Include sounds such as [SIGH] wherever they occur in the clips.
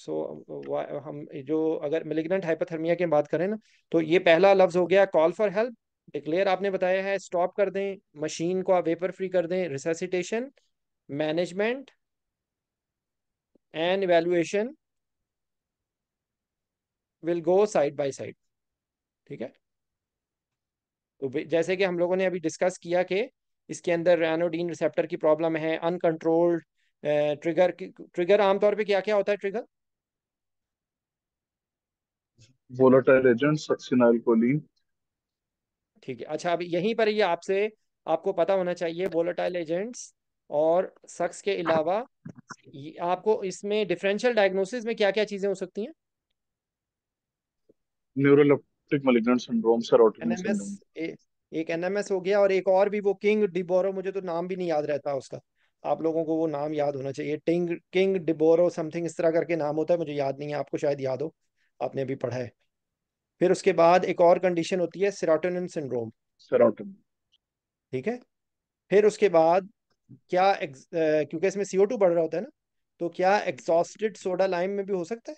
सो हम जो अगर मिलिग्नेंट हाइपरथर्मिया की बात करें ना तो ये पहला लफ्ज हो गया कॉल फॉर हेल्प डिक्लेयर आपने बताया है स्टॉप कर दें मशीन को आप वेपर फ्री कर दें resuscitation management and evaluation will go side by side ठीक है तो जैसे कि हम लोगों ने अभी डिस्कस किया कि इसके अंदर रैनोडीन रिसेप्टर की प्रॉब्लम है अनकंट्रोल्ड ट्रिगर ट्रिगर आमतौर पे क्या क्या होता है trigger volatile agent succinylcholine ठीक है अच्छा अब यहीं पर ये आपसे आपको पता होना चाहिए वोलेटाइल एजेंट्स और सक्स के अलावा आपको इसमें डिफरेंशियल डायग्नोसिस में क्या क्या चीजें हो सकती हैं न्यूरोलेप्टिक मैलिग्नेंट सिंड्रोम सेरोटोनिन एक एनएमएस हो गया और एक और भी वो किंग डिबोरो मुझे तो नाम भी नहीं याद रहता उसका आप लोगों को वो नाम याद होना चाहिए टिंग किंग डिबोरो समथिंग इस तरह करके नाम होता है मुझे याद नहीं है आपको शायद याद हो आपने अभी पढ़ा है फिर उसके बाद एक और कंडीशन होती है सिराटोनिन सिंड्रोम सिराटोनिन ठीक है फिर उसके बाद क्या क्योंकि इसमें सीओ टू बढ़ रहा होता है ना तो क्या एग्जॉस्टेड सोडा लाइम में भी हो सकता है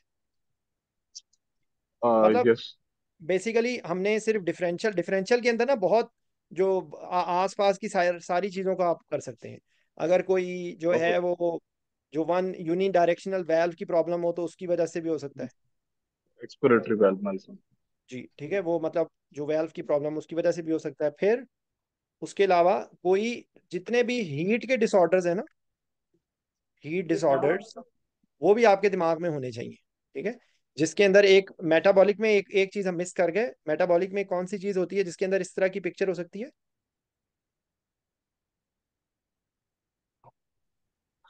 uh, मतलब yes. हमने सिर्फ डिफरेंशियल डिफरेंशियल के अंदर ना बहुत जो आसपास की सार, सारी चीजों को आप कर सकते हैं अगर कोई जो okay. है वो जो वन यूनि डायरेक्शनल वेल्व की प्रॉब्लम हो तो उसकी वजह से भी हो सकता है एक्सपिरेटरी वेल्व मेल्सन जी ठीक है वो मतलब जो वेल्व की प्रॉब्लम उसकी वजह से भी हो सकता है फिर उसके अलावा कोई जितने भी हीट के डिसऑर्डर्स है ना हीट डिसऑर्डर्स वो भी आपके दिमाग में होने चाहिए ठीक है जिसके अंदर एक मेटाबॉलिक में एक एक चीज हम मिस कर गए मेटाबॉलिक में कौन सी चीज होती है जिसके अंदर इस तरह की पिक्चर हो सकती है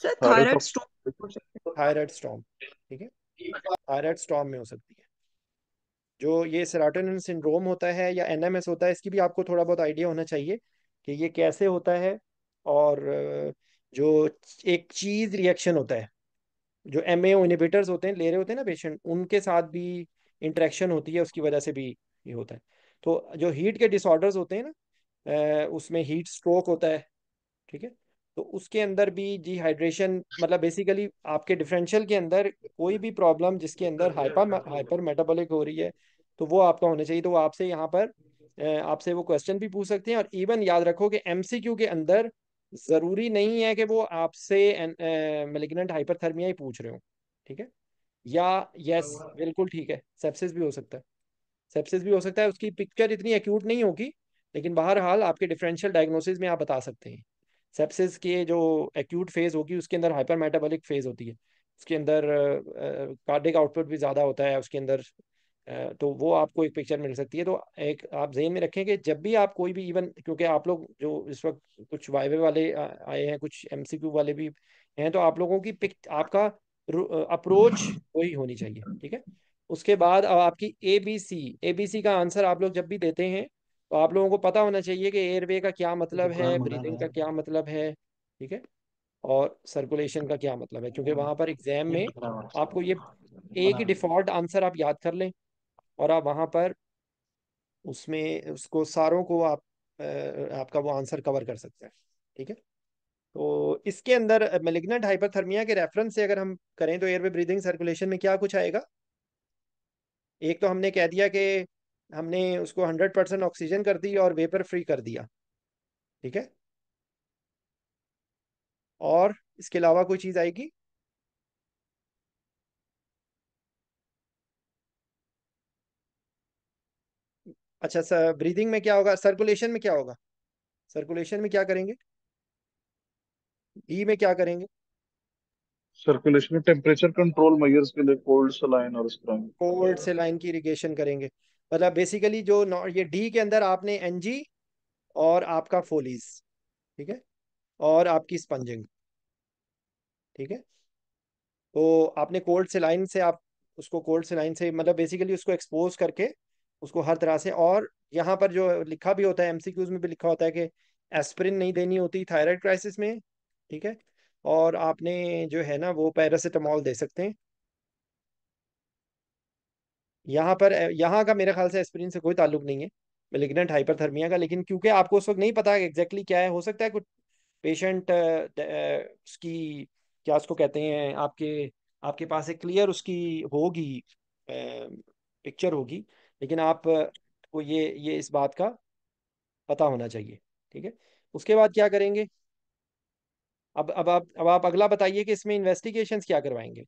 थायराइड स्टॉर्म ठीक है थायराइड स्टॉर्म में हो सकती है जो ये सेराटोनिन सिंड्रोम होता है या एनएमएस होता है इसकी भी आपको थोड़ा बहुत आइडिया होना चाहिए कि ये कैसे होता है और जो एक चीज रिएक्शन होता है जो एम एनिबेटर्स होते हैं ले रहे होते हैं ना पेशेंट उनके साथ भी इंट्रैक्शन होती है उसकी वजह से भी ये होता है तो जो हीट के डिसऑर्डर्स होते हैं ना उसमें हीट स्ट्रोक होता है ठीक है तो उसके अंदर भी जी हाइड्रेशन मतलब बेसिकली आपके डिफरेंशियल के अंदर कोई भी प्रॉब्लम जिसके अंदर हाइपर हाइपर मेटाबॉलिक हो रही है तो वो आपका होना चाहिए तो वो आपसे यहाँ पर आपसे वो क्वेश्चन भी पूछ सकते हैं और इवन याद रखो कि एमसीक्यू के अंदर जरूरी नहीं है कि वो आपसे मेलिग्नेंट हाइपरथर्मिया ही पूछ रहे हो ठीक है या यस बिल्कुल ठीक है सेप्सिस भी हो सकता है सेप्सिस भी हो सकता है उसकी पिक्चर इतनी एक्यूट नहीं होगी लेकिन बहरहाल आपके डिफरेंशियल डायग्नोसिस में आप बता सकते हैं सेप्सिस के जो एक्यूट फेज़ होगी उसके अंदर हाइपर मेटाबॉलिक फेज़ होती है उसके अंदर कार्डिक आउटपुट भी ज़्यादा होता है उसके अंदर तो वो आपको एक पिक्चर मिल सकती है तो एक आप जहन में रखें कि जब भी आप कोई भी इवन क्योंकि आप लोग जो इस वक्त कुछ वाइवे वाले आए हैं कुछ एम वाले भी हैं तो आप लोगों की पिक आपका अप्रोच वही होनी चाहिए ठीक है उसके बाद आपकी A B C A B C का आंसर आप लोग जब भी देते हैं तो आप लोगों को पता होना चाहिए कि एयरवे का क्या मतलब है ब्रीदिंग का क्या मतलब है ठीक है और सर्कुलेशन का क्या मतलब है क्योंकि वहां पर एग्जाम में अच्छा आपको ये एक ही अच्छा डिफॉल्ट आंसर आप याद कर लें और आप वहां पर उसमें उसको सारों को आप आपका वो आंसर कवर कर सकते हैं ठीक है तो इसके अंदर मेलिग्नेंट हाइपरथर्मिया के रेफरेंस से अगर हम करें तो एयरवे ब्रीदिंग सर्कुलेशन में क्या कुछ आएगा एक तो हमने कह दिया कि हमने उसको हंड्रेड परसेंट ऑक्सीजन कर दी और वेपर फ्री कर दिया ठीक है और इसके अलावा कोई चीज आएगी अच्छा सर ब्रीदिंग में क्या होगा सर्कुलेशन में क्या होगा सर्कुलेशन में क्या करेंगे ई e में क्या करेंगे सर्कुलेशन में टेम्परेचर कंट्रोल मेजर्स के लिए कोल्ड सलाइन और स्प्रिंग कोल्ड सलाइन की इरिगेशन करेंगे मतलब बेसिकली जो ये डी के अंदर आपने एन और आपका फोलीज ठीक है और आपकी स्पंजिंग ठीक है तो आपने कोल्ड से लाइन से आप उसको कोल्ड से लाइन से मतलब बेसिकली उसको एक्सपोज करके उसको हर तरह से और यहाँ पर जो लिखा भी होता है एमसीक्यूज में भी लिखा होता है कि एस्प्रिन नहीं देनी होती थायराइड क्राइसिस में ठीक है और आपने जो है ना वो पैरासीटामोल दे सकते हैं यहाँ पर यहाँ का मेरे ख्याल से एस्पिरिन से कोई ताल्लुक नहीं है मेलिग्नेंट हाइपरथर्मिया का लेकिन क्योंकि आपको उस वक्त नहीं पता एग्जैक्टली क्या है हो सकता है कुछ पेशेंट उसकी क्या उसको कहते हैं आपके आपके पास एक क्लियर उसकी होगी पिक्चर होगी लेकिन आप को ये ये इस बात का पता होना चाहिए ठीक है उसके बाद क्या करेंगे अब अब आप अब आप अगला बताइए कि इसमें इन्वेस्टिगेशंस क्या करवाएंगे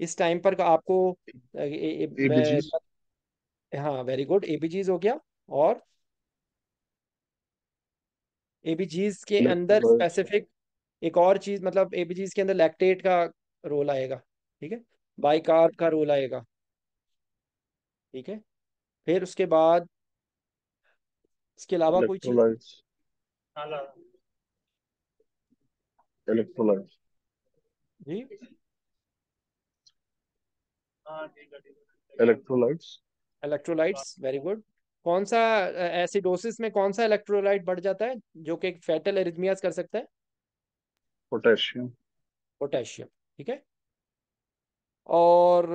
इस टाइम पर आपको हाँ वेरी गुड एबीजीज हो गया और एबीजीज मतलब के अंदर स्पेसिफिक एक और चीज मतलब एबीजीज के अंदर लैक्टेट का रोल आएगा ठीक है बाइकार्ब का रोल आएगा ठीक है फिर उसके बाद इसके अलावा कोई चीज इलेक्ट्रोलाइट जी इलेक्ट्रोलाइट्स इलेक्ट्रोलाइट्स वेरी गुड कौन सा एसिडोसिस में कौन सा इलेक्ट्रोलाइट बढ़ जाता है जो कि फैटल एरिथमियाज कर सकता है पोटेशियम पोटेशियम ठीक है और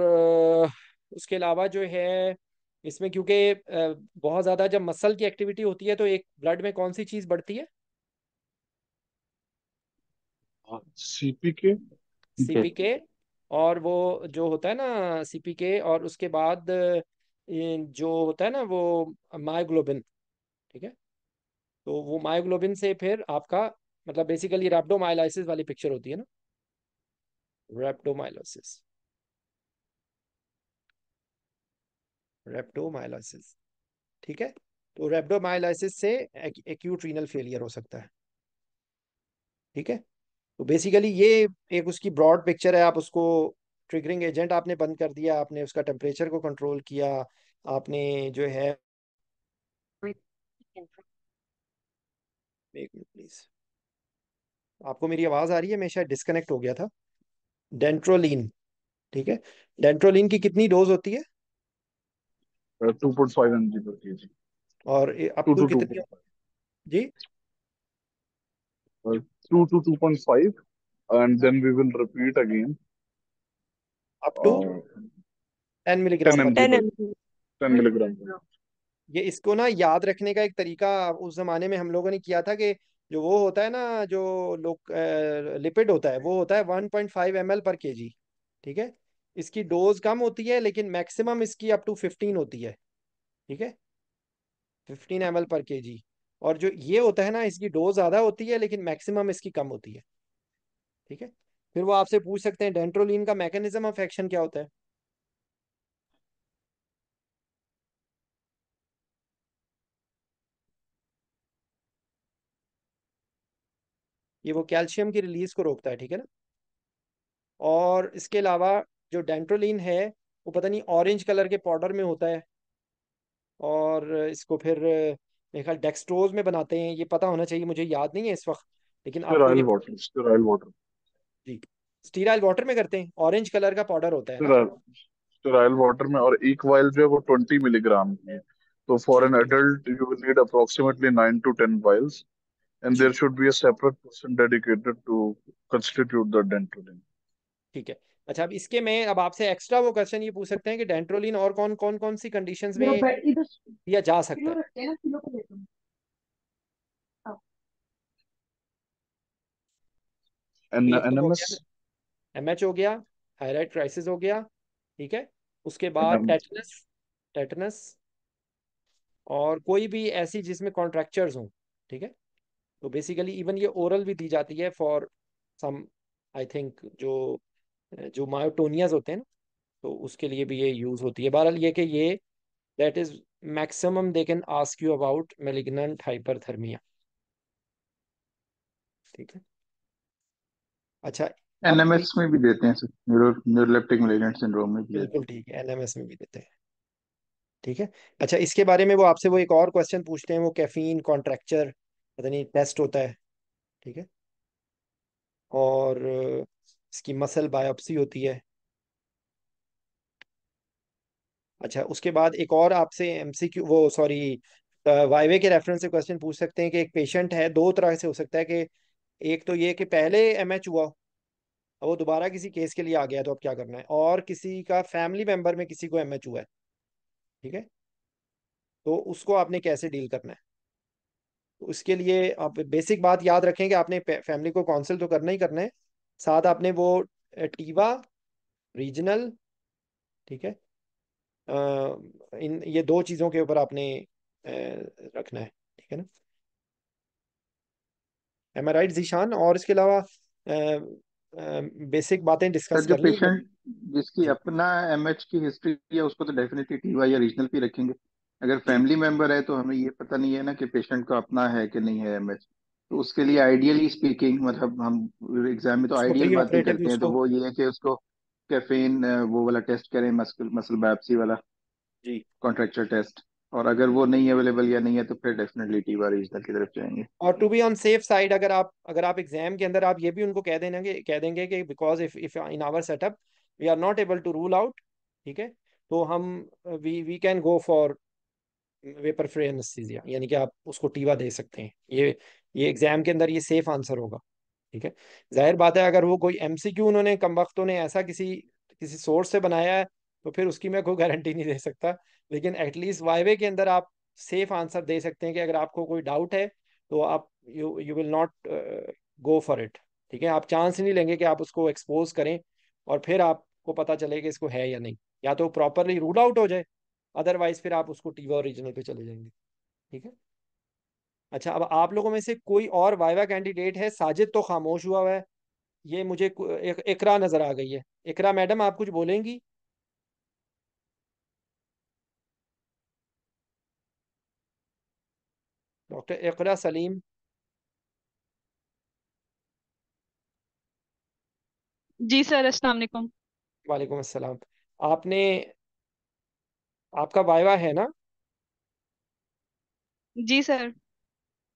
उसके अलावा जो है इसमें क्योंकि बहुत ज्यादा जब मसल की एक्टिविटी होती है तो एक ब्लड में कौन सी चीज बढ़ती है सीपीके हाँ, सीपीके और वो जो होता है ना सीपीके और उसके बाद जो होता है ना वो मायोग्लोबिन ठीक है तो वो मायोग्लोबिन से फिर आपका मतलब बेसिकली रेप्डोमाइलाइसिस वाली पिक्चर होती है ना रेप्डोमाइलोसिस रेप्डोमाइलाइसिस ठीक है तो रेप्डोमाइलाइसिस से एक्यूट रीनल फेलियर हो सकता है ठीक है तो बेसिकली ये एक उसकी ब्रॉड पिक्चर है आप उसको ट्रिगरिंग एजेंट आपने बंद कर दिया आपने उसका टेम्परेचर को कंट्रोल किया आपने जो है प्लीज आपको मेरी आवाज आ रही है मैं शायद डिस्कनेक्ट हो गया था डेंट्रोलिन ठीक है डेंट्रोलिन की कितनी डोज होती है two point five M G और अब टू कितनी जी uh, 2 to 2.5 and then we will repeat again up to uh, 10 milligram 10 10 milligram ये इसको ना याद रखने का एक तरीका उस जमाने में हम लोगों ने किया था कि जो वो होता है ना जो लोग लिपिड होता है वो होता है 1.5 पॉइंट पर केजी ठीक है इसकी डोज कम होती है लेकिन मैक्सिमम इसकी अप टू 15 होती है ठीक है 15 एम पर केजी और जो ये होता है ना इसकी डोज ज्यादा होती है लेकिन मैक्सिमम इसकी कम होती है ठीक है फिर वो आपसे पूछ सकते हैं डेंट्रोलिन का मैकेनिज्म ऑफ एक्शन क्या होता है ये वो कैल्शियम की रिलीज को रोकता है ठीक है ना और इसके अलावा जो डेंट्रोलिन है वो पता नहीं ऑरेंज कलर के पाउडर में होता है और इसको फिर मेरे ख्याल डेक्सट्रोज में बनाते हैं ये पता होना चाहिए मुझे याद नहीं है इस वक्त लेकिन स्टेराइल वाटर स्टेराइल वाटर जी स्टेराइल वाटर में करते हैं ऑरेंज कलर का पाउडर होता है स्टीराइल वाटर में और एक वाइल जो है वो 20 मिलीग्राम की है तो for an adult you will need approximately 9 to 10 vials and there should be a separate person dedicated to constitute the dantrolene ठीक है अच्छा अब इसके में अब आपसे एक्स्ट्रा वो क्वेश्चन ये पूछ सकते हैं कि डेंट्रोलिन और कौन कौन कौन सी कंडीशन में दिया तो जा सकता है एमएच हाँ। हो गया थायराइड क्राइसिस हो गया ठीक है उसके बाद टेटनस टेटनस और कोई भी ऐसी जिसमें कॉन्ट्रेक्चर्स हों ठीक है तो बेसिकली इवन ये ओरल भी दी जाती है फॉर सम आई थिंक जो जो मायोटोनियाज होते हैं ना तो उसके लिए भी ये यूज होती है बहरहाल ये कि ये that is maximum they can ask you about malignant hyperthermia ठीक है अच्छा एनएमएस में भी देते हैं सर न्यूरोलेप्टिक मेलिग्नेंट सिंड्रोम में भी बिल्कुल ठीक है एनएमएस में भी देते हैं ठीक है अच्छा इसके बारे में वो आपसे वो एक और क्वेश्चन पूछते हैं वो कैफीन कॉन्ट्रैक्चर पता नहीं टेस्ट होता है ठीक है और इसकी मसल बायोप्सी होती है अच्छा उसके बाद एक और आपसे एमसीक्यू वो सॉरी वाईवे के रेफरेंस से क्वेश्चन पूछ सकते हैं कि एक पेशेंट है दो तरह से हो सकता है कि एक तो ये कि पहले एमएच हुआ अब वो दोबारा किसी केस के लिए आ गया तो अब क्या करना है और किसी का फैमिली मेंबर में किसी को एमएच हुआ है ठीक है तो उसको आपने कैसे डील करना है तो उसके लिए आप बेसिक बात याद रखें कि आपने फैमिली को काउंसिल तो करना ही करना है साथ आपने वो टीवा रीजनल ठीक है आ, इन ये दो चीज़ों के ऊपर आपने रखना है ठीक है ना एम आई राइट जीशान और इसके अलावा बेसिक बातें डिस्कस कर पेशेंट जिसकी अपना एमएच की हिस्ट्री है उसको तो डेफिनेटली टीवा या रीजनल पे रखेंगे अगर फैमिली मेंबर है तो हमें ये पता नहीं है ना कि पेशेंट का अपना है कि नहीं है एमएच तो उसके लिए आइडियली स्पीकिंग मतलब हम एग्जाम में तो आइडियल बातें करते हैं तो वो ये है कि उसको कैफीन वो वाला टेस्ट करें मसल मसल बायोप्सी वाला जी कॉन्ट्रेक्चर टेस्ट और अगर वो नहीं अवेलेबल या नहीं है तो फिर डेफिनेटली टी बार रीजनल की तरफ जाएंगे और to be on safe side अगर आप अगर आप एग्जाम के अंदर आप ये भी उनको कह देना कह देंगे कि because if if in our setup we are not able to rule out ठीक है तो हम we we can go for vapour free यानी कि आप उसको टीवा दे सकते हैं ये ये एग्जाम के अंदर ये सेफ आंसर होगा ठीक है जाहिर बात है अगर वो कोई क्यू उन्होंने कम वक्तों ने ऐसा किसी किसी सोर्स से बनाया है तो फिर उसकी मैं कोई गारंटी नहीं दे सकता लेकिन एटलीस्ट वाईवे के अंदर आप सेफ आंसर दे सकते हैं कि अगर आपको कोई डाउट है तो आप you you will not go for it ठीक है आप चांस नहीं लेंगे कि आप उसको एक्सपोज करें और फिर आपको पता चले कि इसको है या नहीं या तो प्रॉपरली रूल आउट हो जाए अदरवाइज फिर आप उसको टीवा ओरिजिनल पे चले जाएंगे ठीक है अच्छा अब आप लोगों में से कोई और वाइवा कैंडिडेट है साजिद तो खामोश हुआ हुआ है ये मुझे एक, इकरा नज़र आ गई है इकरा मैडम आप कुछ बोलेंगी डॉक्टर इकरा सलीम जी सर अस्सलाम वालेकुम वालेकुम अस्सलाम आपने आपका वाइवा है ना जी सर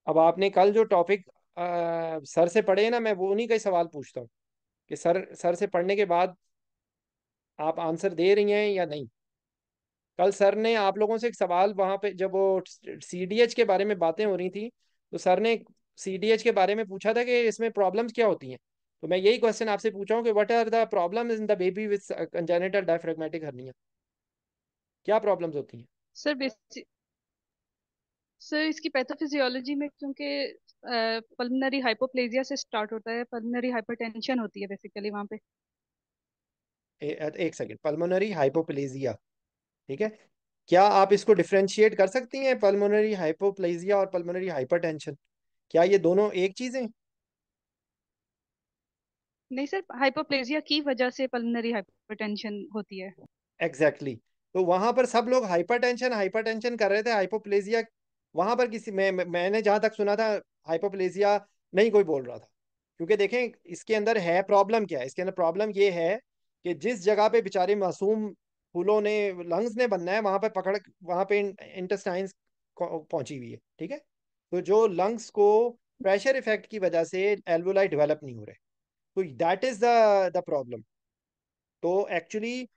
अब आपने कल जो टॉपिक सर से पढ़े ना मैं वो नहीं कई सवाल पूछता हूँ कि सर सर से पढ़ने के बाद आप आंसर दे रही हैं या नहीं कल सर ने आप लोगों से एक सवाल वहाँ पे जब वो सीडीएच के बारे में बातें हो रही थी तो सर ने सीडीएच के बारे में पूछा था कि इसमें प्रॉब्लम्स क्या होती हैं तो मैं यही क्वेश्चन आपसे पूछा हूँ कि what are the problem in the baby with congenital diaphragmatic hernia क्या प्रॉब्लम्स होती हैं सर सर इसकी पैथोफिजियोलॉजी में क्योंकि पल्मोनरी हाइपोप्लेजिया से स्टार्ट होता है पल्मोनरी हाइपरटेंशन होती है बेसिकली वहां पे ए, एक सेकंड पल्मोनरी हाइपोप्लेजिया ठीक है क्या आप इसको डिफरेंशिएट कर सकती हैं पल्मोनरी हाइपोप्लेजिया और पल्मोनरी हाइपरटेंशन क्या ये दोनों एक चीज है नहीं सर हाइपोप्लेजिया की वजह से पल्मोनरी हाइपरटेंशन होती है एग्जैक्टली exactly. तो वहां पर सब लोग हाइपरटेंशन हाइपरटेंशन कर रहे थे हाइपोप्लेजिया वहां पर किसी मैं मैंने जहां तक सुना था हाइपोप्लेजिया नहीं कोई बोल रहा था क्योंकि देखें इसके अंदर है प्रॉब्लम क्या है इसके अंदर प्रॉब्लम ये है कि जिस जगह पे बेचारे मासूम फूलों ने लंग्स ने बनना है वहां पर पकड़ वहां पे इंटेस्टाइन पहुंची हुई है ठीक है तो जो लंग्स को प्रेशर इफेक्ट की वजह से एल्वोलाई डेवलप नहीं हो रहे तो दैट इज द प्रॉब्लम तो एक्चुअली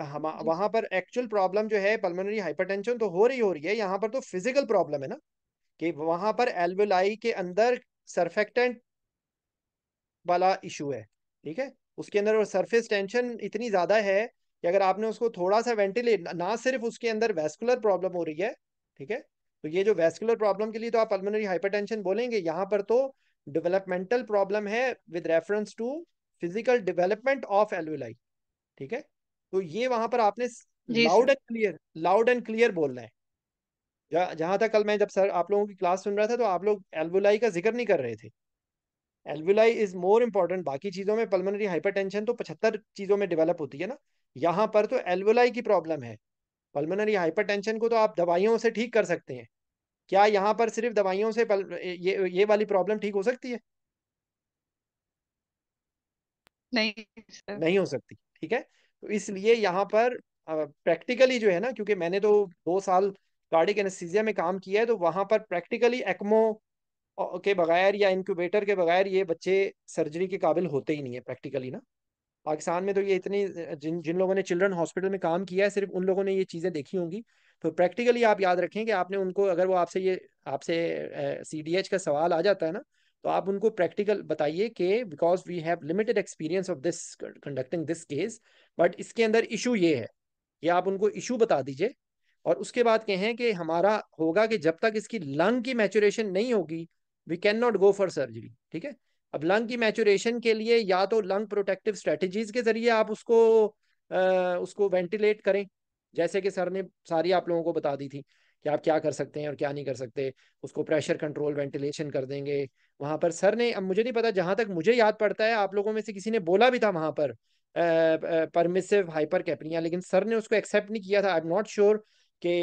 हम वहां पर एक्चुअल प्रॉब्लम जो है पल्मोनरी हाइपरटेंशन तो हो रही हो रही है यहाँ पर तो फिजिकल प्रॉब्लम है ना कि वहां पर एल्वोलाई के अंदर सरफेक्टेंट वाला इशू है ठीक है उसके अंदर सरफेस टेंशन इतनी ज्यादा है कि अगर आपने उसको थोड़ा सा वेंटिलेट ना सिर्फ उसके अंदर वेस्कुलर प्रॉब्लम हो रही है ठीक है तो ये जो वेस्कुलर प्रॉब्लम के लिए तो आप पल्मोनरी हाइपरटेंशन बोलेंगे यहाँ पर तो डेवलपमेंटल प्रॉब्लम है with reference to physical development of alveoli ठीक है तो ये वहां पर आपने loud and clear loud and clear बोलना है जहां तक कल मैं जब सर आप लोगों की क्लास सुन रहा था तो आप लोग एल्वुलाई का जिक्र नहीं कर रहे थे एल्वुलाई इज मोर इम्पोर्टेंट बाकी चीजों में पल्मोनरी हाइपरटेंशन तो पचहत्तर चीजों में डेवलप होती है ना यहाँ पर तो एल्वुलाई की प्रॉब्लम है पल्मोनरी हाइपरटेंशन को तो आप दवाइयों से ठीक कर सकते हैं क्या यहाँ पर सिर्फ दवाइयों से पल, ये ये वाली प्रॉब्लम ठीक हो सकती है नहीं नहीं हो सकती ठीक है तो इसलिए यहाँ पर प्रैक्टिकली जो है ना क्योंकि मैंने तो दो साल गाड़ी के एनेस्थीजिया में काम किया है तो वहाँ पर प्रैक्टिकली एक्मो के बगैर या इनक्यूबेटर के बगैर ये बच्चे सर्जरी के काबिल होते ही नहीं है प्रैक्टिकली ना पाकिस्तान में तो ये इतनी जिन जिन लोगों ने चिल्ड्रन हॉस्पिटल में काम किया है सिर्फ उन लोगों ने ये चीज़ें देखी होंगी तो प्रैक्टिकली आप याद रखें कि आपने उनको अगर वो आपसे ये आपसे सी डी एच का सवाल आ जाता है ना तो आप उनको प्रैक्टिकल बताइए कि because we have limited experience of this conducting this case but इसके अंदर इशू ये है कि आप उनको इशू बता दीजिए और उसके बाद कहें कि हमारा होगा कि जब तक इसकी लंग की मैचुरेशन नहीं होगी we can not go for surgery ठीक है अब लंग की मैचुरेशन के लिए या तो लंग प्रोटेक्टिव स्ट्रेटजीज के जरिए आप उसको आ, उसको वेंटिलेट करें जैसे कि सर ने सारी आप लोगों को बता दी थी कि आप क्या कर सकते हैं और क्या नहीं कर सकते उसको प्रेशर कंट्रोल वेंटिलेशन कर देंगे वहाँ पर सर ने अब मुझे नहीं पता जहाँ तक मुझे याद पड़ता है आप लोगों में से किसी ने बोला भी था वहाँ पर परमिसिव हाइपर कैपनिया लेकिन सर ने उसको एक्सेप्ट नहीं किया था आई एम नॉट श्योर कि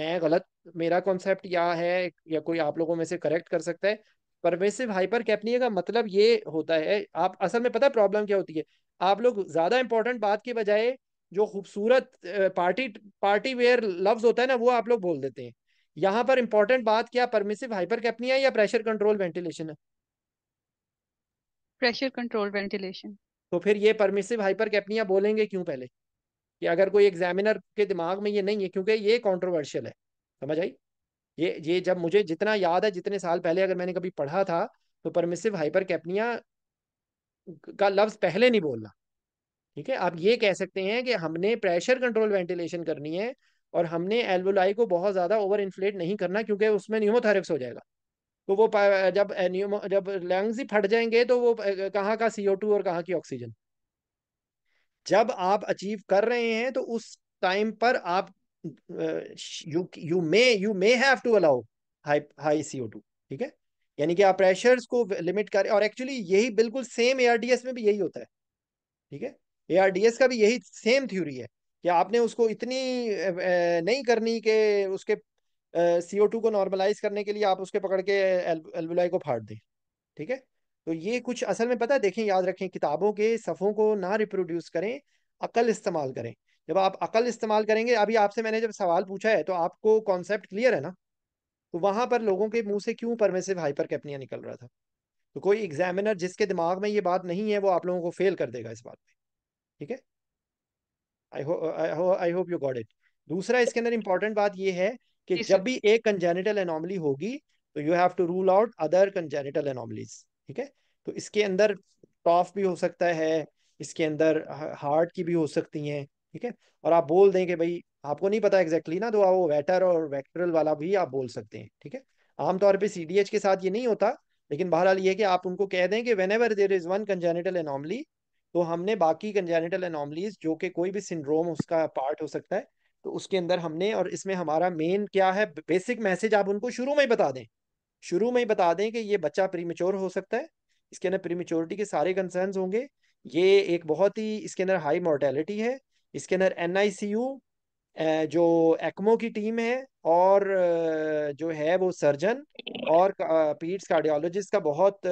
मैं गलत मेरा कॉन्सेप्ट या है या कोई आप लोगों में से करेक्ट कर सकता है परमिसिव हाइपर कैपनिया का मतलब ये होता है आप असल में पता है प्रॉब्लम क्या होती है आप लोग ज़्यादा इंपॉर्टेंट बात के बजाय जो खूबसूरत पार्टी पार्टी वेयर लफ्ज होता है ना वो आप लोग बोल देते हैं यहाँ पर इंपॉर्टेंट बात क्या परमिसिव हाइपर कैपनिया है या प्रेशर कंट्रोल वेंटिलेशन है प्रेशर कंट्रोल वेंटिलेशन तो फिर ये परमिसिव हाइपर कैपनिया बोलेंगे क्यों पहले कि अगर कोई एग्जामिनर के दिमाग में ये नहीं है क्योंकि ये कॉन्ट्रोवर्शियल है समझ आई ये ये जब मुझे जितना याद है जितने साल पहले अगर मैंने कभी पढ़ा था तो परमिसिव हाइपर कैपनिया का लफ्ज पहले नहीं बोलना ठीक है आप ये कह सकते हैं कि हमने प्रेशर कंट्रोल वेंटिलेशन करनी है और हमने एल्वोलाई को बहुत ज़्यादा ओवर इन्फ्लेट नहीं करना क्योंकि उसमें न्यूमोथेरिक्स हो जाएगा तो वो जब न्यूमो जब लंग्स ही फट जाएंगे तो वो कहाँ का सीओ टू और कहाँ की ऑक्सीजन जब आप अचीव कर रहे हैं तो उस टाइम पर आप you you may you may have to allow high high ठीक है यानी कि आप प्रेशर्स को लिमिट करें और एक्चुअली यही बिल्कुल सेम एआरडीएस में भी यही होता है ठीक है एआरडीएस का भी यही सेम थ्योरी है कि आपने उसको इतनी नहीं करनी कि उसके सीओ टू को नॉर्मलाइज करने के लिए आप उसके पकड़ के एल्बुलाई को फाड़ दें ठीक है तो ये कुछ असल में पता है देखें याद रखें किताबों के सफ़ों को ना रिप्रोड्यूस करें अकल इस्तेमाल करें जब आप अकल इस्तेमाल करेंगे अभी आपसे मैंने जब सवाल पूछा है तो आपको कॉन्सेप्ट क्लियर है ना तो वहाँ पर लोगों के मुंह से क्यों परमेसिव हाइपर कैपनिया निकल रहा था तो कोई एग्जामिनर जिसके दिमाग में ये बात नहीं है वो आप लोगों को फेल कर देगा इस बात में ठीक है I hope I hope you got it दूसरा इसके अंदर इंपॉर्टेंट बात यह है कि जब भी एक कंजेनिटल एनोमली होगी तो you have to rule out other congenital anomalies ठीक है तो इसके अंदर टॉफ भी हो सकता है इसके अंदर हार्ट की भी हो सकती हैं ठीक है और आप बोल दें कि भाई आपको नहीं पता एग्जैक्टली exactly ना तो आप वेटर और वैक्टरल वाला भी आप बोल सकते हैं ठीक है आमतौर डी एच के साथ ये नहीं होता लेकिन बहरहाल ये कि आप उनको कह दें कि whenever there is one congenital anomaly तो हमने बाकी कंजेनिटल एनोमलीज जो कि कोई भी सिंड्रोम उसका पार्ट हो सकता है तो उसके अंदर हमने और इसमें हमारा मेन क्या है बेसिक मैसेज आप उनको शुरू में ही बता दें शुरू में ही बता दें कि ये बच्चा प्रीमेच्योर हो सकता है इसके अंदर प्रीमेच्योरिटी के सारे कंसर्न होंगे ये एक बहुत ही इसके अंदर हाई मोर्टेलिटी है इसके अंदर एन जो एक्मो की टीम है और जो है वो सर्जन और पीट्स कार्डियोलॉजिस्ट का बहुत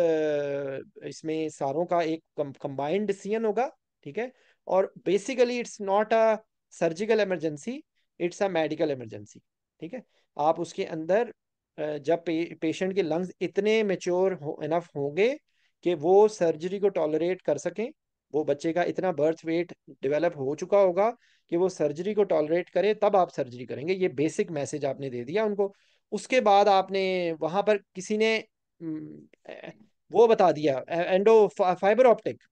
इसमें सारों का एक कंबाइंड डिसीजन होगा ठीक है और basically it's not a surgical emergency it's a medical emergency ठीक है आप उसके अंदर जब पे, पेशेंट के लंग्स इतने मेच्योर हो, इनफ होंगे कि वो सर्जरी को टॉलरेट कर सकें वो बच्चे का इतना बर्थ वेट डेवलप हो चुका होगा कि वो सर्जरी को टॉलरेट करे तब आप सर्जरी करेंगे ये बेसिक मैसेज आपने दे दिया उनको उसके बाद आपने वहां पर किसी ने वो बता दिया endo fibre optic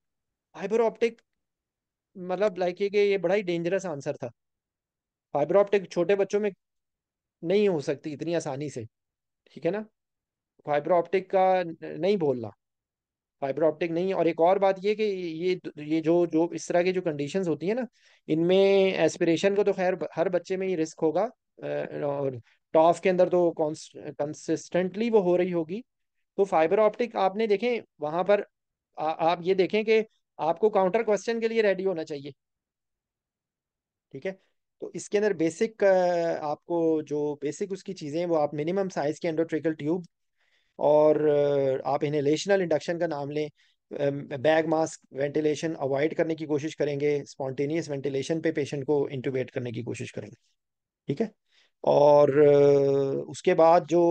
fibre optic मतलब लाइक ये कि ये बड़ा ही डेंजरस आंसर था फाइबर ऑप्टिक छोटे बच्चों में नहीं हो सकती इतनी आसानी से ठीक है ना फाइबर ऑप्टिक का नहीं बोलना फाइबर ऑप्टिक नहीं है और एक और बात ये कि ये ये जो जो इस तरह की जो कंडीशंस होती है ना इनमें एस्पिरेशन को तो खैर हर बच्चे में ही रिस्क होगा और टॉफ के अंदर तो कंसिस्टेंटली वो हो रही होगी तो फाइबर ऑप्टिक आपने देखें वहां पर आ, आप ये देखें कि आपको काउंटर क्वेश्चन के लिए रेडी होना चाहिए ठीक है तो इसके अंदर बेसिक आपको जो बेसिक उसकी चीज़ें वो आप मिनिमम साइज के एंडोट्रिकल ट्यूब और आप इन्हेलेशनल इंडक्शन का नाम लें बैग मास्क वेंटिलेशन अवॉइड करने की कोशिश करेंगे स्पॉन्टेनियस वेंटिलेशन पे पेशेंट को इंटूबेट करने की कोशिश करेंगे ठीक है और उसके बाद जो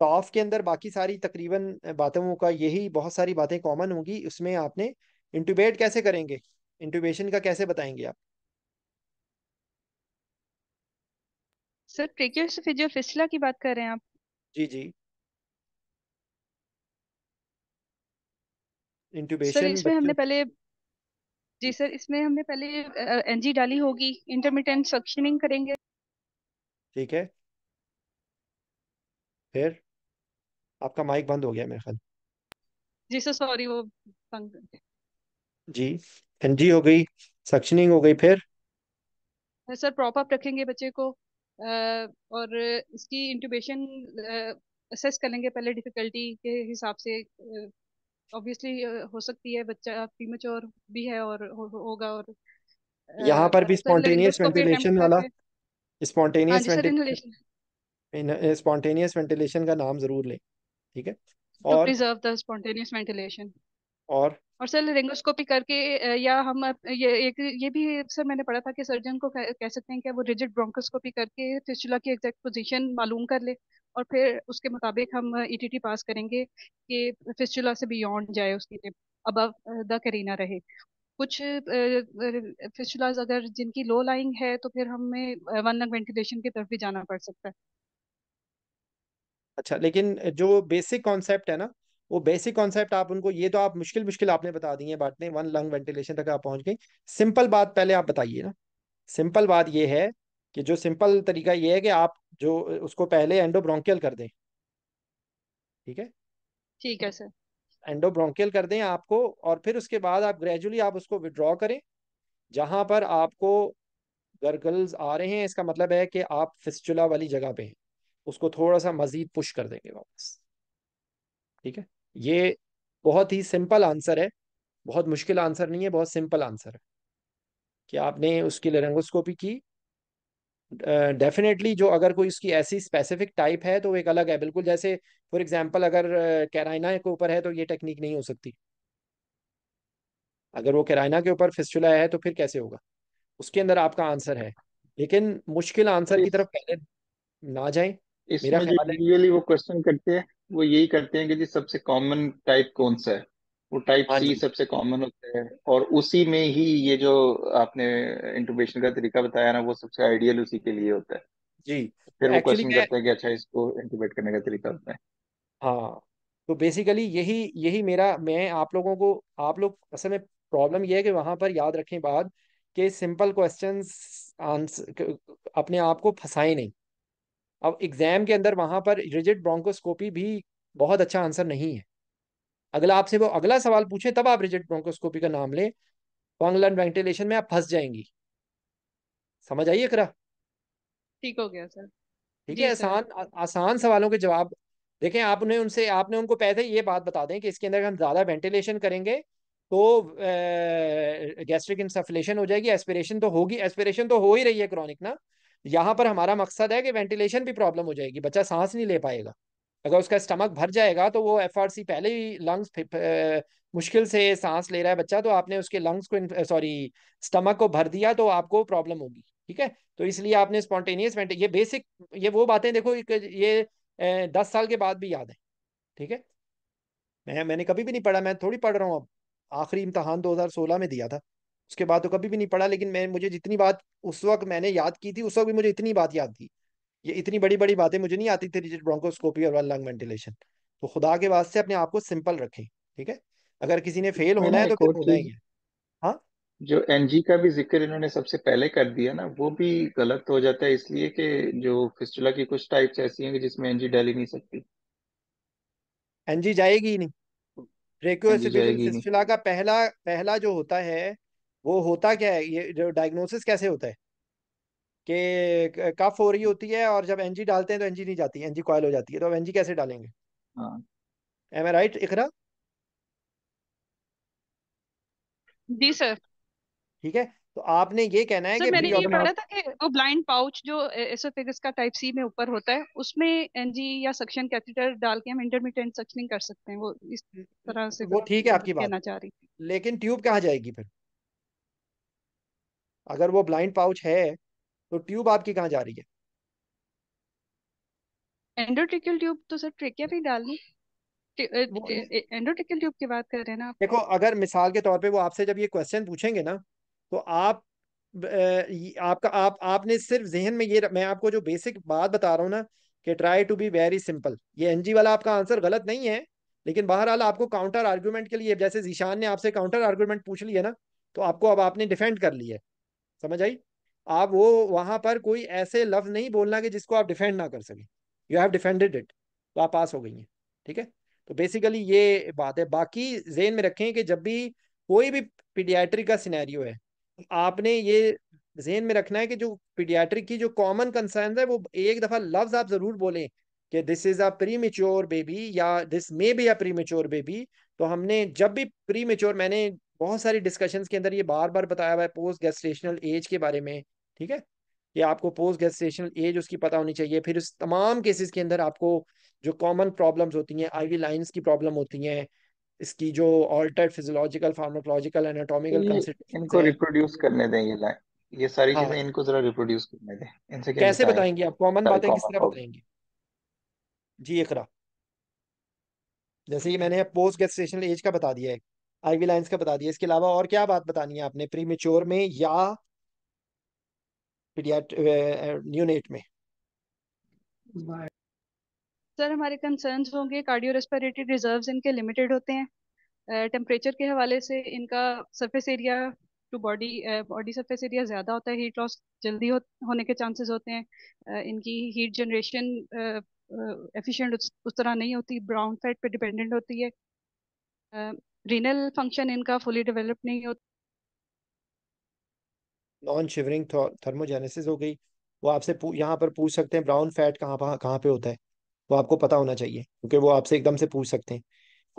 टॉफ के अंदर बाकी सारी तकरीबन बातों का यही बहुत सारी बातें कॉमन होंगी उसमें आपने इंटूबेट कैसे करेंगे इंटूबेशन का कैसे बताएंगे आप सर ट्रेकियोस्टिफिजियोफिस्टुला की बात कर रहे हैं आप जी जी इंट्यूबेशन सर इसमें हमने पहले जी सर इसमें हमने पहले एनजी डाली होगी इंटरमिटेंट सक्शनिंग करेंगे ठीक है फिर आपका माइक बंद हो गया मेरे ख्याल जी सर सॉरी वो बंद जी एनजी हो गई सक्शनिंग हो गई फिर हाँ सर प्रॉप अप रखेंगे बच्चे को और इसकी इंट्यूबेशन असेस करेंगे पहले डिफिकल्टी के हिसाब से ऑब्वियसली हो सकती है बच्चा प्रीमेच्योर भी है और हो, होगा और यहाँ पर भी स्पॉन्टेनियस वेंटिलेशन वाला स्पॉन्टेनियस वेंटिलेशन स्पॉन्टेनियस वेंटिलेशन का नाम जरूर लें ठीक है और प्रिजर्व द स्पॉन्टेनियस वेंटिलेशन और और सर रेंगोस्कोपी करके या हम ये एक ये भी सर मैंने पढ़ा था कि सर्जन को कह सकते हैं कि वो रिजिड ब्रोंकोस्कोपी करके फिस्टुला की एग्जैक्ट पोजीशन मालूम कर ले और फिर उसके मुताबिक हम ईटीटी पास e करेंगे कि फिस्टुला से बियॉन्ड जाए उसकी टिप अबव द करीना रहे कुछ फिस्टुलाज अगर जिनकी लो लाइंग है तो फिर हमें वन लंग वेंटिलेशन की तरफ भी जाना पड़ सकता है अच्छा लेकिन जो बेसिक कॉन्सेप्ट है ना वो बेसिक कॉन्सेप्ट आप उनको ये तो आप मुश्किल मुश्किल आपने बता दी है बांटने वन लंग वेंटिलेशन तक आप पहुंच गए सिंपल बात पहले आप बताइए ना सिंपल बात ये है कि जो सिंपल तरीका ये है कि आप जो उसको पहले एंडोब्रोंकियल कर दें ठीक है ठीक है सर एंडोब्रोंकियल कर दें आपको और फिर उसके बाद आप ग्रेजुअली आप उसको विड्रॉ करें जहां पर आपको गर्गल्स आ रहे हैं इसका मतलब है कि आप फिस्चुला वाली जगह पे हैं उसको थोड़ा सा मजीद पुश कर देंगे वापस ठीक है ये बहुत ही सिंपल आंसर है बहुत मुश्किल आंसर नहीं है बहुत सिंपल आंसर है कि आपने उसकी लेरेंगोस्कोपी की डेफिनेटली uh, जो अगर कोई इसकी ऐसी स्पेसिफिक टाइप है तो एक अलग है बिल्कुल जैसे फॉर एग्जांपल अगर कैराइना के ऊपर है तो ये टेक्निक नहीं हो सकती अगर वो कैराइना के ऊपर फिस्टुला है तो फिर कैसे होगा उसके अंदर आपका आंसर है लेकिन मुश्किल आंसर की तरफ पहले ना जाए मेरा ख्याल है वो क्वेश्चन करते हैं वो यही करते हैं कि जी सबसे कॉमन टाइप कौन सा है वो टाइप हाँ सी सबसे कॉमन होते हैं और उसी में ही ये जो आपने इंटुबेशन का तरीका बताया ना वो सबसे आइडियल उसी के लिए होता है जी फिर वो क्वेश्चन करते हैं कि अच्छा इसको इंटूबेट करने का तरीका होता है हाँ तो बेसिकली यही यही मेरा मैं आप लोगों को आप लोग असल में प्रॉब्लम यह है कि वहां पर याद रखें बात कि सिंपल क्वेश्चंस आंसर अपने आप को फंसाए नहीं अब एग्जाम के अंदर वहां पर रिजिड ब्रोंकोस्कोपी भी बहुत अच्छा आंसर नहीं है अगला आपसे वो अगला सवाल पूछे तब आप रिजिट ब्रोंकोस्कोपी का नाम लें फंगलन वेंटिलेशन में आप फंस जाएंगी समझ आइए करा ठीक हो गया सर ठीक है आसान आसान सवालों के जवाब देखें आपने उनसे आपने उनको पहले ये बात बता दें कि इसके अंदर हम ज़्यादा वेंटिलेशन करेंगे तो गैस्ट्रिक इंसफलेशन हो जाएगी एस्पिरेशन तो होगी एस्पिरेशन तो हो ही रही है क्रॉनिक ना यहाँ पर हमारा मकसद है कि वेंटिलेशन भी प्रॉब्लम हो जाएगी बच्चा सांस नहीं ले पाएगा अगर उसका स्टमक भर जाएगा तो वो एफ पहले ही लंग्स मुश्किल से सांस ले रहा है बच्चा तो आपने उसके लंग्स को सॉरी स्टमक को भर दिया तो आपको प्रॉब्लम होगी ठीक है तो इसलिए आपने स्पॉन्टेनियस ये बेसिक ये वो बातें देखो ये दस साल के बाद भी याद है ठीक है मैं मैंने कभी भी नहीं पढ़ा मैं थोड़ी पढ़ रहा हूँ अब आखिरी इम्तहान सोलह में दिया था उसके बाद तो कभी भी नहीं पढ़ा लेकिन मैं मुझे जितनी बात उस वक्त मैंने याद की थी उस वक्त भी मुझे इतनी बात याद थी ये इतनी बड़ी बड़ी बातें मुझे नहीं आती थी रिजिड ब्रोंकोस्कोपी और लंग वेंटिलेशन तो खुदा के वास्ते अपने आप को सिंपल रखें ठीक है अगर किसी ने फेल होना है तो फिर होना ही है हाँ जो एनजी का भी जिक्र इन्होंने सबसे पहले कर दिया ना वो भी गलत हो जाता है इसलिए कि जो फिस्टुला की कुछ टाइप्स ऐसी हैं कि जिसमें एनजी डाली नहीं सकती एनजी जाएगी ही नहीं ब्रेकियोएसिपिटल फिस्टुला का पहला पहला जो होता है वो होता क्या है ये जो डायग्नोसिस कैसे होता है कि कफ हो रही होती है और जब एनजी डालते हैं तो एनजी नहीं जाती एनजी कॉयल हो जाती है तो अब एनजी कैसे डालेंगे एम आई राइट इकरा जी सर ठीक है तो आपने ये कहना है कि मैंने ये पढ़ा था कि वो ब्लाइंड पाउच जो एसोफेगस का टाइप सी में ऊपर होता है उसमें एनजी या सक्शन कैथेटर डाल के हम इंटरमीडिएट सक्शनिंग कर सकते हैं वो इस तरह से वो ठीक है आपकी बात कहना चाह रही लेकिन ट्यूब कहाँ जाएगी फिर अगर वो ब्लाइंड पाउच है तो ट्यूब आपकी कहाँ जा रही है एंडोट्रिकल ट्यूब तो सर ट्रेकिया पे डालनी एंडोट्रिकल ट्यूब की बात कर रहे हैं ना देखो अगर मिसाल के तौर पे वो आपसे जब ये क्वेश्चन पूछेंगे ना तो आप आपका आप आपने सिर्फ जहन में ये मैं आपको जो बेसिक बात बता रहा हूँ ना कि try to be very simple ये एनजी वाला आपका आंसर गलत नहीं है लेकिन बहरहाल आपको काउंटर आर्ग्यूमेंट के लिए जैसे जीशान ने आपसे काउंटर आर्ग्यूमेंट पूछ लिया ना तो आपको अब आपने डिफेंड कर लिया समझ आई आप वो वहां पर कोई ऐसे लफ्ज नहीं बोलना कि जिसको आप डिफेंड ना कर सकें यू हैव डिफेंडेड इट तो आप पास हो गई हैं ठीक है तो बेसिकली ये बात है बाकी जेन में रखें कि जब भी कोई भी पीडियाट्रिक का सिनेरियो है आपने ये जेन में रखना है कि जो पीडियाट्रिक की जो कॉमन कंसर्न है वो एक दफ़ा लफ्ज आप ज़रूर बोलें कि this is a premature baby या this may be a premature baby तो हमने जब भी प्री मेच्योर मैंने बहुत सारी डिस्कशंस के अंदर ये बार बार बताया हुआ है पोस्ट गेस्टेशनल एज के बारे में ठीक है ये आपको पोस्ट ग्रेजुएशनल एज उसकी पता होनी चाहिए फिर उस तमाम केसेस के अंदर आपको जो कॉमन प्रॉब्लम्स होती हैं आईवी लाइंस की प्रॉब्लम होती हैं इसकी जो altered physiological pharmacological anatomical consideration को रिप्रोड्यूस करने दें ये लाइन ये सारी हाँ। चीजें इनको जरा रिप्रोड्यूस करने दें इनसे कैसे बताएंगे आप कॉमन बातें किस तरह बताएंगे जी इकरा जैसे कि मैंने पोस्ट गेस्टेशनल एज का बता दिया है आईवी लाइंस का बता दिया इसके अलावा और क्या बात बतानी है आपने प्रीमेच्योर में या न्यूनेट uh, uh, में सर हमारे कंसर्न्स होंगे कार्डियो रेस्पिरेटरी रिजर्व्स इनके लिमिटेड होते हैं टेम्परेचर uh, के हवाले से इनका surface area to body body surface area ज़्यादा होता है हीट लॉस जल्दी हो, होने के चांसेस होते हैं इनकी हीट जनरेशन एफिशिएंट उस, उस तरह नहीं होती ब्राउन फैट पे डिपेंडेंट होती है रीनल फंक्शन इनका फुली डेवलप नहीं होता नॉन शिवरिंग थर्मोजेनेसिस हो गई वो आपसे यहाँ पर पूछ सकते हैं ब्राउन फैट कहाँ कहाँ पे होता है वो आपको पता होना चाहिए क्योंकि वो आपसे एकदम से पूछ सकते हैं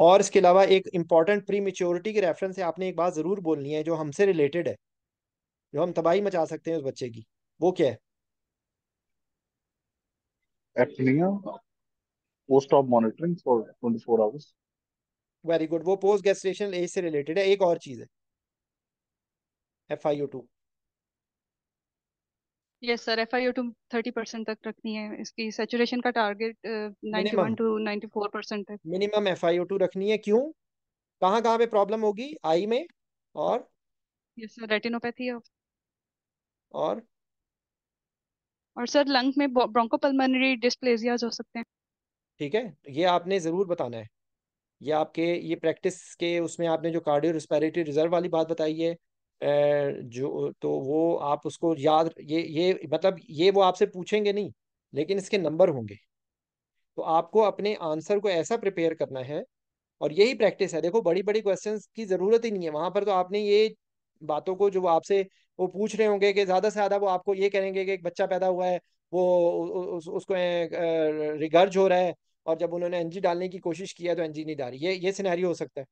और इसके अलावा एक इम्पॉर्टेंट प्री मेच्योरिटी के रेफरेंस से आपने एक बात ज़रूर बोलनी है जो हमसे रिलेटेड है जो हम तबाही मचा सकते हैं उस बच्चे की वो क्या है post of monitoring for 24 hours very good वो पोस्ट गैस्ट्रेशनल एज से रिलेटेड है एक और चीज़ है F I O two yes sir F I two thirty percent तक रखनी है इसकी सेचुरेशन का target ninety one to ninety four percent तक मिनिमम एफ आई टू रखनी है क्यों कहाँ कहाँ पे प्रॉब्लम होगी आई में और यस सर रेटिनोपैथी और और सर लंग में ब्रोंकोपल्मोनरी डिस्प्लेसियाज हो सकते हैं ठीक है ये आपने ज़रूर बताना है ये आपके ये प्रैक्टिस के उसमें आपने जो कार्डियो रिस्पायरेटरी रिजर्व वाली बात बताई है जो तो वो आप उसको याद ये ये मतलब ये वो आपसे पूछेंगे नहीं लेकिन इसके नंबर होंगे तो आपको अपने आंसर को ऐसा प्रिपेयर करना है और यही प्रैक्टिस है देखो बड़ी बड़ी क्वेश्चन की ज़रूरत ही नहीं है वहां पर तो आपने ये बातों को जो आपसे वो पूछ रहे होंगे कि ज़्यादा से ज़्यादा वो आपको ये कहेंगे कि एक बच्चा पैदा हुआ है वो उस, उसको रिगर्ज हो रहा है और जब उन्होंने एनजी डालने की कोशिश किया तो एनजी नहीं डाली ये ये सिनेरियो हो सकता है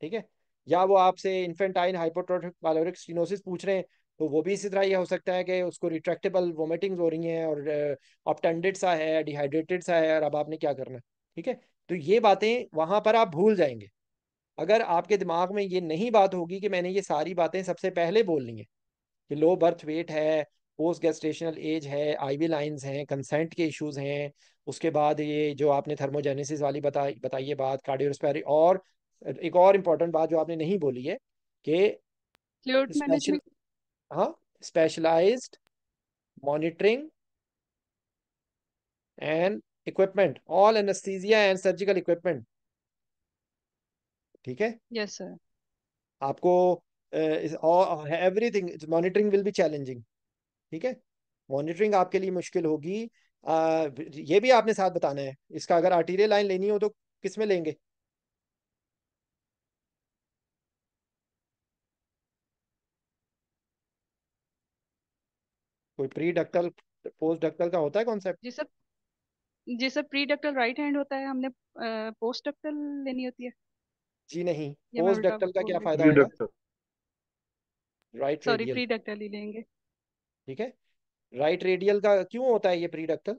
ठीक है या वो आपसे इन्फेंटाइन हाइपोट्रोटिक पाइलोरिक स्टिनोसिस पूछ रहे हैं तो वो भी इसी तरह ये हो सकता है कि उसको रिट्रैक्टेबल वोमिटिंग्स हो रही हैं और ऑप्टेंडेड सा है डिहाइड्रेटेड सा है और अब आपने क्या करना है ठीक है तो ये बातें वहाँ पर आप भूल जाएंगे अगर आपके दिमाग में ये नहीं बात होगी कि मैंने ये सारी बातें सबसे पहले बोलनी है कि लो बर्थ वेट है पोस्ट गेस्टेशनल एज है आई वी लाइन्स हैं कंसेंट के इश्यूज हैं उसके बाद ये जो आपने थर्मोजेनेसिस वाली बताई बताइए बात कार्डियोस्पैरी और एक और इम्पोर्टेंट बात जो आपने नहीं बोली है कि हाँ specialise monitoring and equipment all anaesthesia and surgical equipment ठीक है यस yes, सर आपको everything monitoring will be challenging ठीक है मॉनिटरिंग आपके लिए मुश्किल होगी uh, ये भी आपने साथ बताना है इसका अगर आर्टीरियल लाइन लेनी हो तो किस में लेंगे कोई प्री डक्टल पोस्ट डक्टल का होता है कॉन्सेप्ट जी सर जी sir pre ductal right hand होता है हमने पोस्ट डक्टल लेनी होती है जी नहीं पोस्ट डक्टल का क्या फायदा होगा राइट सॉरी प्री डक्टल ही लेंगे ठीक है राइट रेडियल का क्यों होता है ये प्री डक्टल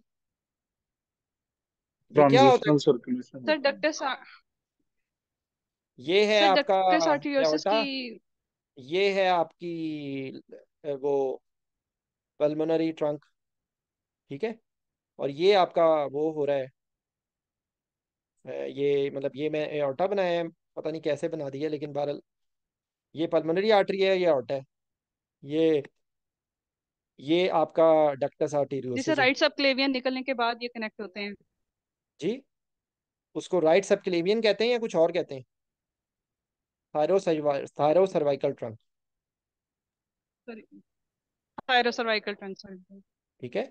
क्या होता है सर डक्टर ये है आपका की ये है आपकी वो पल्मोनरी ट्रंक ठीक है और ये आपका वो हो रहा है ये मतलब ये मैं एओर्टा बनाया है पता नहीं कैसे बना दिया लेकिन बहरल ये पल्मोनरी आर्टरी है ये ऑटा है ये ये आपका डक्टस आर्टेरियोस जिसे राइट सबक्लेवियन निकलने के बाद ये कनेक्ट होते हैं जी उसको राइट सबक्लेवियन कहते हैं या कुछ और कहते हैं थायरो सर्वाइकल ट्रंक सर्वाइकल ठीक है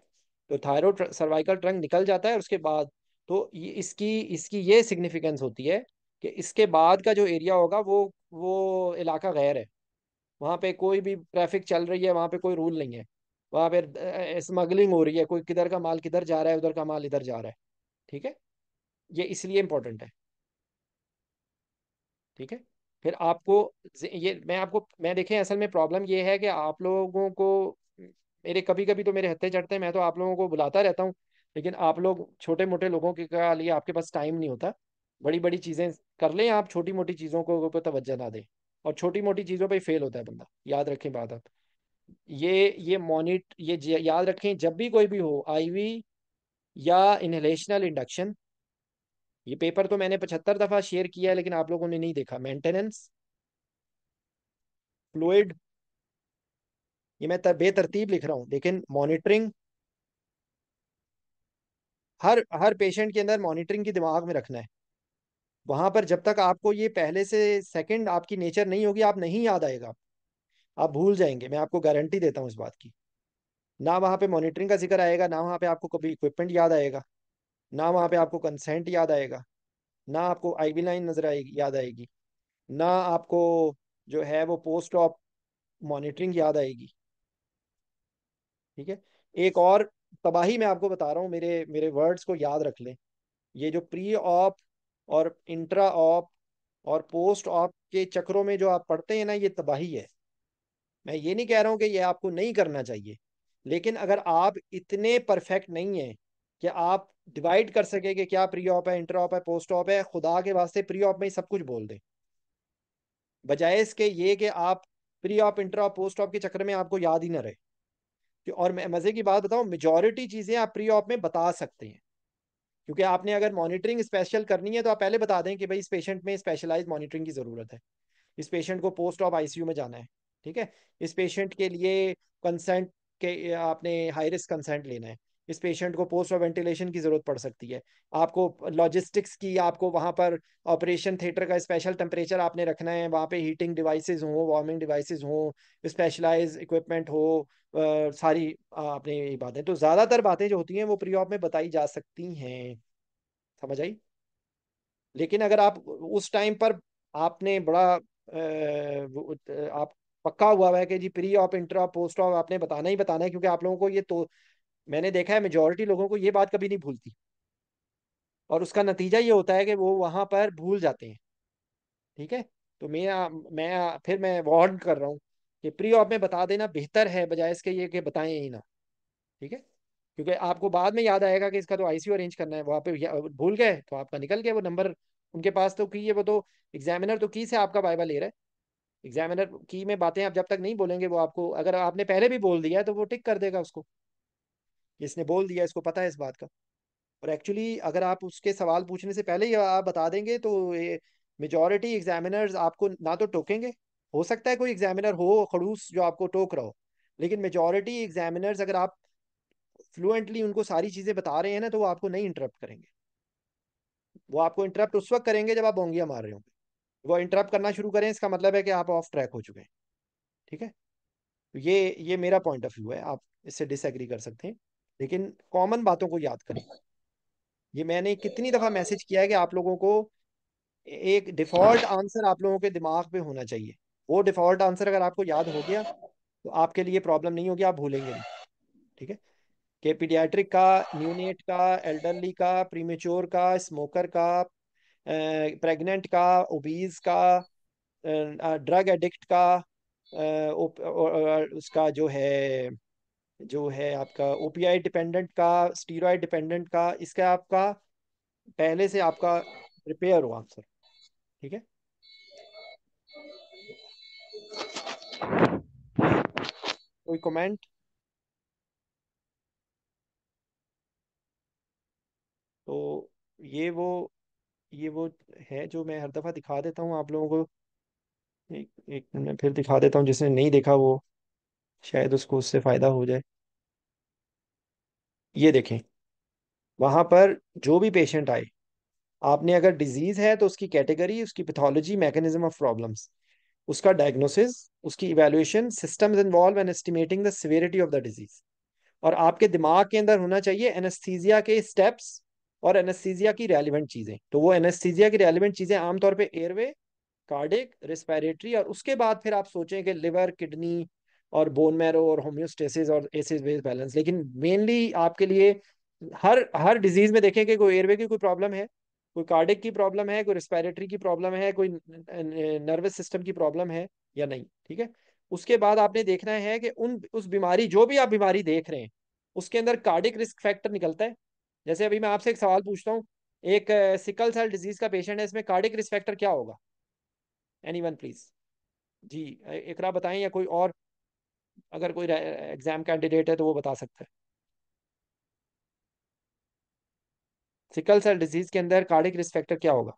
तो थायरो सर्वाइकल ट्रंक निकल जाता है उसके बाद तो ये इसकी इसकी ये सिग्निफिकेंस होती है कि इसके बाद का जो एरिया होगा वो वो इलाका गैर है वहाँ पे कोई भी ट्रैफिक चल रही है वहाँ पे कोई रूल नहीं है वहाँ पे स्मगलिंग हो रही है कोई किधर का माल किधर जा रहा है उधर का माल इधर जा रहा है ठीक है ये इसलिए इम्पोर्टेंट है ठीक है फिर आपको ये मैं आपको मैं देखें असल में प्रॉब्लम ये है कि आप लोगों को मेरे कभी कभी तो मेरे हत्थे चढ़ते हैं मैं तो आप लोगों को बुलाता रहता हूँ लेकिन आप लोग छोटे मोटे लोगों के लिए आपके पास टाइम नहीं होता बड़ी बड़ी चीज़ें कर लें आप छोटी मोटी चीज़ों को पर ना दें और छोटी मोटी चीज़ों पर फेल होता है बंदा याद रखें बात आप ये ये मोनिट ये याद रखें जब भी कोई भी हो आईवी या इनहलेशनल इंडक्शन ये पेपर तो मैंने पचहत्तर दफ़ा शेयर किया है लेकिन आप लोगों ने नहीं देखा मेंटेनेंस फ्लूड ये मैं बेतरतीब लिख रहा हूँ लेकिन मॉनिटरिंग हर हर पेशेंट के अंदर मॉनिटरिंग की दिमाग में रखना है वहां पर जब तक आपको ये पहले से सेकंड आपकी नेचर नहीं होगी आप नहीं याद आएगा आप भूल जाएंगे मैं आपको गारंटी देता हूँ इस बात की ना वहाँ पे मॉनिटरिंग का जिक्र आएगा ना वहाँ पे आपको कभी इक्विपमेंट याद आएगा ना वहाँ पे आपको कंसेंट याद आएगा ना आपको आई वी लाइन नजर आएगी याद आएगी ना आपको जो है वो पोस्ट ऑप मॉनिटरिंग याद आएगी ठीक है एक और तबाही मैं आपको बता रहा हूँ मेरे मेरे वर्ड्स को याद रख लें ये जो प्री ऑप और इंट्रा ऑप और पोस्ट ऑप के चक्रों में जो आप पढ़ते हैं ना ये तबाही है मैं ये नहीं कह रहा हूँ कि ये आपको नहीं करना चाहिए लेकिन अगर आप इतने परफेक्ट नहीं हैं कि आप डिवाइड कर सके कि क्या प्री ऑप है इंटर ऑप है पोस्ट ऑप है खुदा के वास्ते प्री ऑप में ही सब कुछ बोल दें बजाय इसके ये कि आप pre op inter op post op के चक्कर में आपको याद ही ना रहे कि और मज़े की बात बताऊँ मेजोरिटी चीज़ें आप प्री ऑप में बता सकते हैं क्योंकि आपने अगर मॉनिटरिंग स्पेशल करनी है तो आप पहले बता दें कि भाई इस पेशेंट में स्पेशलाइज मॉनिटरिंग की ज़रूरत है इस पेशेंट को पोस्ट ऑफ आईसीयू में जाना है ठीक है इस पेशेंट के लिए कंसेंट के आपने हाई रिस्क कंसेंट लेना है इस पेशेंट को पोस्ट और वेंटिलेशन की जरूरत पड़ सकती है आपको लॉजिस्टिक्स की आपको वहाँ पर ऑपरेशन थिएटर का स्पेशल टेम्परेचर आपने रखना है वहाँ पे हीटिंग डिवाइसेस हो वार्मिंग डिवाइसेस हो स्पेशलाइज इक्विपमेंट हो आ, सारी आपने ये बातें तो ज़्यादातर बातें जो होती हैं वो प्री ऑप में बताई जा सकती हैं समझ आई लेकिन अगर आप उस टाइम पर आपने बड़ा आ, आप पक्का हुआ है कि जी pre op inter op post op आपने बताना ही बताना है क्योंकि आप लोगों को ये तो मैंने देखा है मेजोरिटी लोगों को ये बात कभी नहीं भूलती और उसका नतीजा ये होता है कि वो वहां पर भूल जाते हैं ठीक है तो मैं मैं फिर मैं वार्न कर रहा हूँ कि प्री ऑप में बता देना बेहतर है बजाय इसके ये कि बताएं ही ना ठीक है क्योंकि आपको बाद में याद आएगा कि इसका तो आईसीयू अरेंज करना है वहाँ पे भूल गए तो आपका निकल गया वो नंबर उनके पास तो की है वो तो एग्जामिनर तो की से आपका वाइवा ले रहा है एग्जामिनर की में बातें आप जब तक नहीं बोलेंगे वो आपको अगर आपने पहले भी बोल दिया तो वो टिक कर देगा उसको जिसने बोल दिया इसको पता है इस बात का और एक्चुअली अगर आप उसके सवाल पूछने से पहले ही आप बता देंगे तो मेजोरिटी एग्जामिनर्स आपको ना तो टोकेंगे हो सकता है कोई एग्जामिनर हो खड़ूस जो आपको टोक रहा हो लेकिन मेजोरिटी एग्जामिनर्स अगर आप फ्लुएंटली उनको सारी चीज़ें बता रहे हैं ना तो वो आपको नहीं इंटरप्ट करेंगे वो आपको इंटरप्ट उस वक्त करेंगे जब आप बोंगियाँ मार रहे होंगे वो इंटरप्ट करना शुरू करें इसका मतलब है कि आप ऑफ ट्रैक हो चुके हैं ठीक है ये ये मेरा पॉइंट ऑफ व्यू है आप इससे डिसएग्री कर सकते हैं लेकिन कॉमन बातों को याद करें ये मैंने कितनी दफा मैसेज किया है कि आप लोगों को एक डिफॉल्ट आंसर आप लोगों के दिमाग पे होना चाहिए वो डिफॉल्ट आंसर अगर आपको याद हो गया तो आपके लिए प्रॉब्लम नहीं होगी आप भूलेंगे नहीं ठीक है कि पीडियाट्रिक का न्यूनेट का एल्डरली का प्रीमेच्योर का स्मोकर का प्रेग्नेंट का ओबीज का ड्रग एडिक्ट का उसका जो है जो है आपका ओपीआई डिपेंडेंट का स्टीरोड डिपेंडेंट का इसका आपका पहले से आपका प्रिपेयर हो आंसर ठीक है कोई कमेंट तो ये वो ये वो है जो मैं हर दफ़ा दिखा देता हूँ आप लोगों को एक एक मैं फिर दिखा देता हूँ जिसने नहीं देखा वो शायद उसको उससे फायदा हो जाए ये देखें वहां पर जो भी पेशेंट आए आपने अगर डिजीज है तो उसकी कैटेगरी उसकी पैथोलॉजी मैकेनिज्म ऑफ प्रॉब्लम्स उसका डायग्नोसिस उसकी evaluation system involve and estimating the of the disease और आपके दिमाग के अंदर होना चाहिए एनेस्थीजिया के स्टेप्स और एनेस्थीजिया की रेलिवेंट चीजें तो वो एनेस्थीजिया की रेलिवेंट चीजें आमतौर पर एयरवे कार्डिक रेस्पिरेटरी और उसके बाद फिर आप सोचें कि लिवर किडनी और बोन मैरो और होम्योस्टेसिस और एसिस बेस बैलेंस लेकिन मेनली आपके लिए हर हर डिजीज में देखें कि कोई एयरवे की कोई प्रॉब्लम है कोई कार्डिक की प्रॉब्लम है कोई रिस्पायरेटरी की प्रॉब्लम है कोई नर्वस सिस्टम की प्रॉब्लम है या नहीं ठीक है उसके बाद आपने देखना है कि उन उस बीमारी जो भी आप बीमारी देख रहे हैं उसके अंदर कार्डिक रिस्क फैक्टर निकलता है जैसे अभी मैं आपसे एक सवाल पूछता हूँ एक सिकल सेल डिजीज का पेशेंट है इसमें कार्डिक रिस्क फैक्टर क्या होगा एनी वन प्लीज जी इकरा बताएं या कोई और अगर कोई एग्जाम कैंडिडेट है तो वो बता सकता है सिकल सेल डिजीज के अंदर कार्डिक रिस्क फैक्टर क्या होगा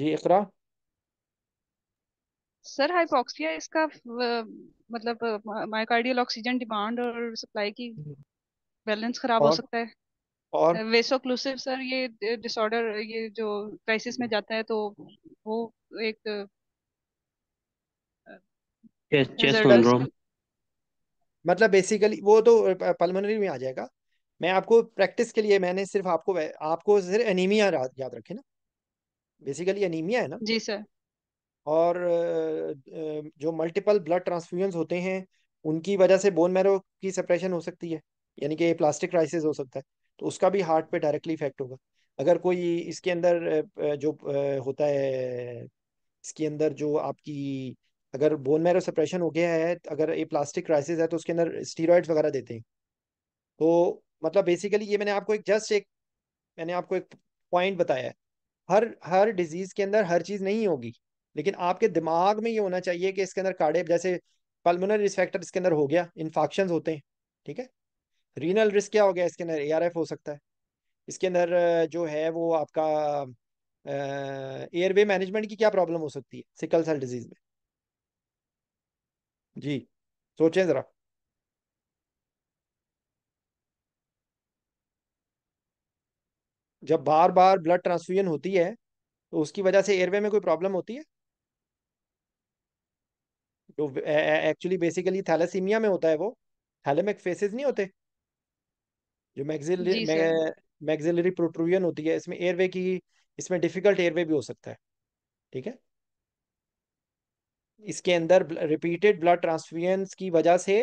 जी इकरा सर हाइपोक्सिया इसका मतलब माइकार्डियल ऑक्सीजन डिमांड और सप्लाई की बैलेंस हम्म। खराब हो सकता है और वेसोक्लूसिव सर ये डिसऑर्डर ये जो क्राइसिस में जाता है तो वो एक चेस्ट चेस्ट सिंड्रोम मतलब बेसिकली वो तो पल्मोनरी में आ जाएगा मैं आपको प्रैक्टिस के लिए मैंने सिर्फ आपको आपको सिर्फ एनीमिया याद रखे ना बेसिकली एनीमिया है ना जी सर और जो मल्टीपल ब्लड ट्रांसफ्यूजन होते हैं उनकी वजह से बोन मैरो की सप्रेशन हो सकती है यानी कि ये प्लास्टिक क्राइसिस हो सकता है तो उसका भी हार्ट पे डायरेक्टली इफेक्ट होगा अगर कोई इसके अंदर जो होता है इसके अंदर जो आपकी अगर बोन मैरो सप्रेशन हो गया है अगर ये प्लास्टिक क्राइसिस है तो उसके अंदर स्टीरॉयड्स वगैरह देते हैं तो मतलब बेसिकली ये मैंने आपको एक जस्ट एक मैंने आपको एक पॉइंट बताया है हर हर डिजीज़ के अंदर हर चीज़ नहीं होगी लेकिन आपके दिमाग में ये होना चाहिए कि इसके अंदर काड़े जैसे पल्मोनरी रिस्फेक्टर इसके अंदर हो गया इन्फेक्शन होते हैं ठीक है रीनल रिस्क क्या हो गया इसके अंदर एआरएफ हो सकता है इसके अंदर जो है वो आपका एयरवे मैनेजमेंट की क्या प्रॉब्लम हो सकती है सिकल सेल डिजीज में जी सोचें ज़रा जब बार बार ब्लड ट्रांसफ्यूजन होती है तो उसकी वजह से एयरवे में कोई प्रॉब्लम होती है जो एक्चुअली बेसिकली थैलेसीमिया में होता है वो थैलेमिक फेसेस नहीं होते जो मैक्सिलरी जी सर मैक्सिलरी प्रोट्रूजन होती है इसमें एयरवे की इसमें डिफिकल्ट एयरवे भी हो सकता है ठीक है इसके अंदर रिपीटेड ब्लड ट्रांसफ्यूजन्स की वजह से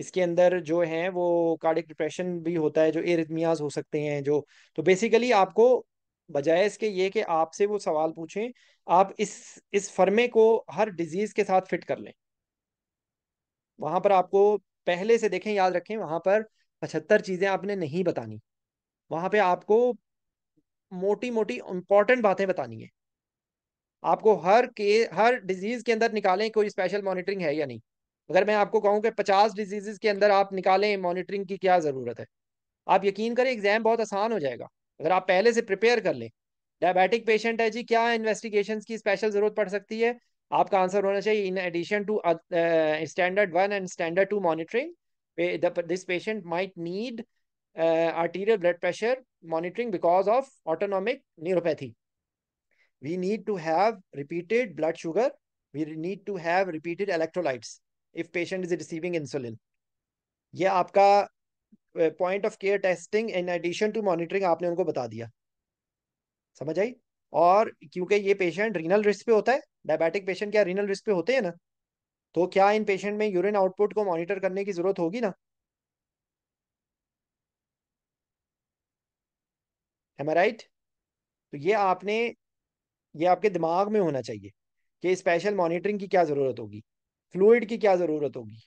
इसके अंदर जो है वो कार्डिक डिप्रेशन भी होता है जो एरिथमियाज हो सकते हैं जो तो बेसिकली आपको बजाय इसके ये कि आपसे वो सवाल पूछें आप इस इस फर्मे को हर डिजीज के साथ फिट कर लें वहां पर आपको पहले से देखें याद रखें वहां पर पचहत्तर चीजें आपने नहीं बतानी वहां पे आपको मोटी मोटी इंपॉर्टेंट बातें बतानी है आपको हर के हर डिजीज के अंदर निकालें कोई स्पेशल मॉनिटरिंग है या नहीं अगर मैं आपको कहूं कि पचास डिजीजेस के अंदर आप निकालें मॉनिटरिंग की क्या ज़रूरत है आप यकीन करें एग्जाम बहुत आसान हो जाएगा अगर आप पहले से प्रिपेयर कर लें डायबिटिक पेशेंट है जी क्या इन्वेस्टिगेशन की स्पेशल ज़रूरत पड़ सकती है आपका आंसर होना चाहिए in addition to standard one and standard two monitoring the, this patient might need uh, arterial blood pressure monitoring because of autonomic neuropathy. We need to have repeated blood sugar. We need to have repeated electrolytes if patient is receiving insulin. ये आपका point of care testing in addition to monitoring आपने उनको बता दिया समझ आई और क्योंकि ये पेशेंट रीनल रिस्क पे होता है डायबिटिक पेशेंट क्या रीनल रिस्क पे होते हैं ना तो क्या इन पेशेंट में यूरिन आउटपुट को मॉनिटर करने की जरूरत होगी ना आई राइट तो ये आपने ये आपके दिमाग में होना चाहिए कि स्पेशल मॉनिटरिंग की क्या जरूरत होगी फ्लूइड की क्या जरूरत होगी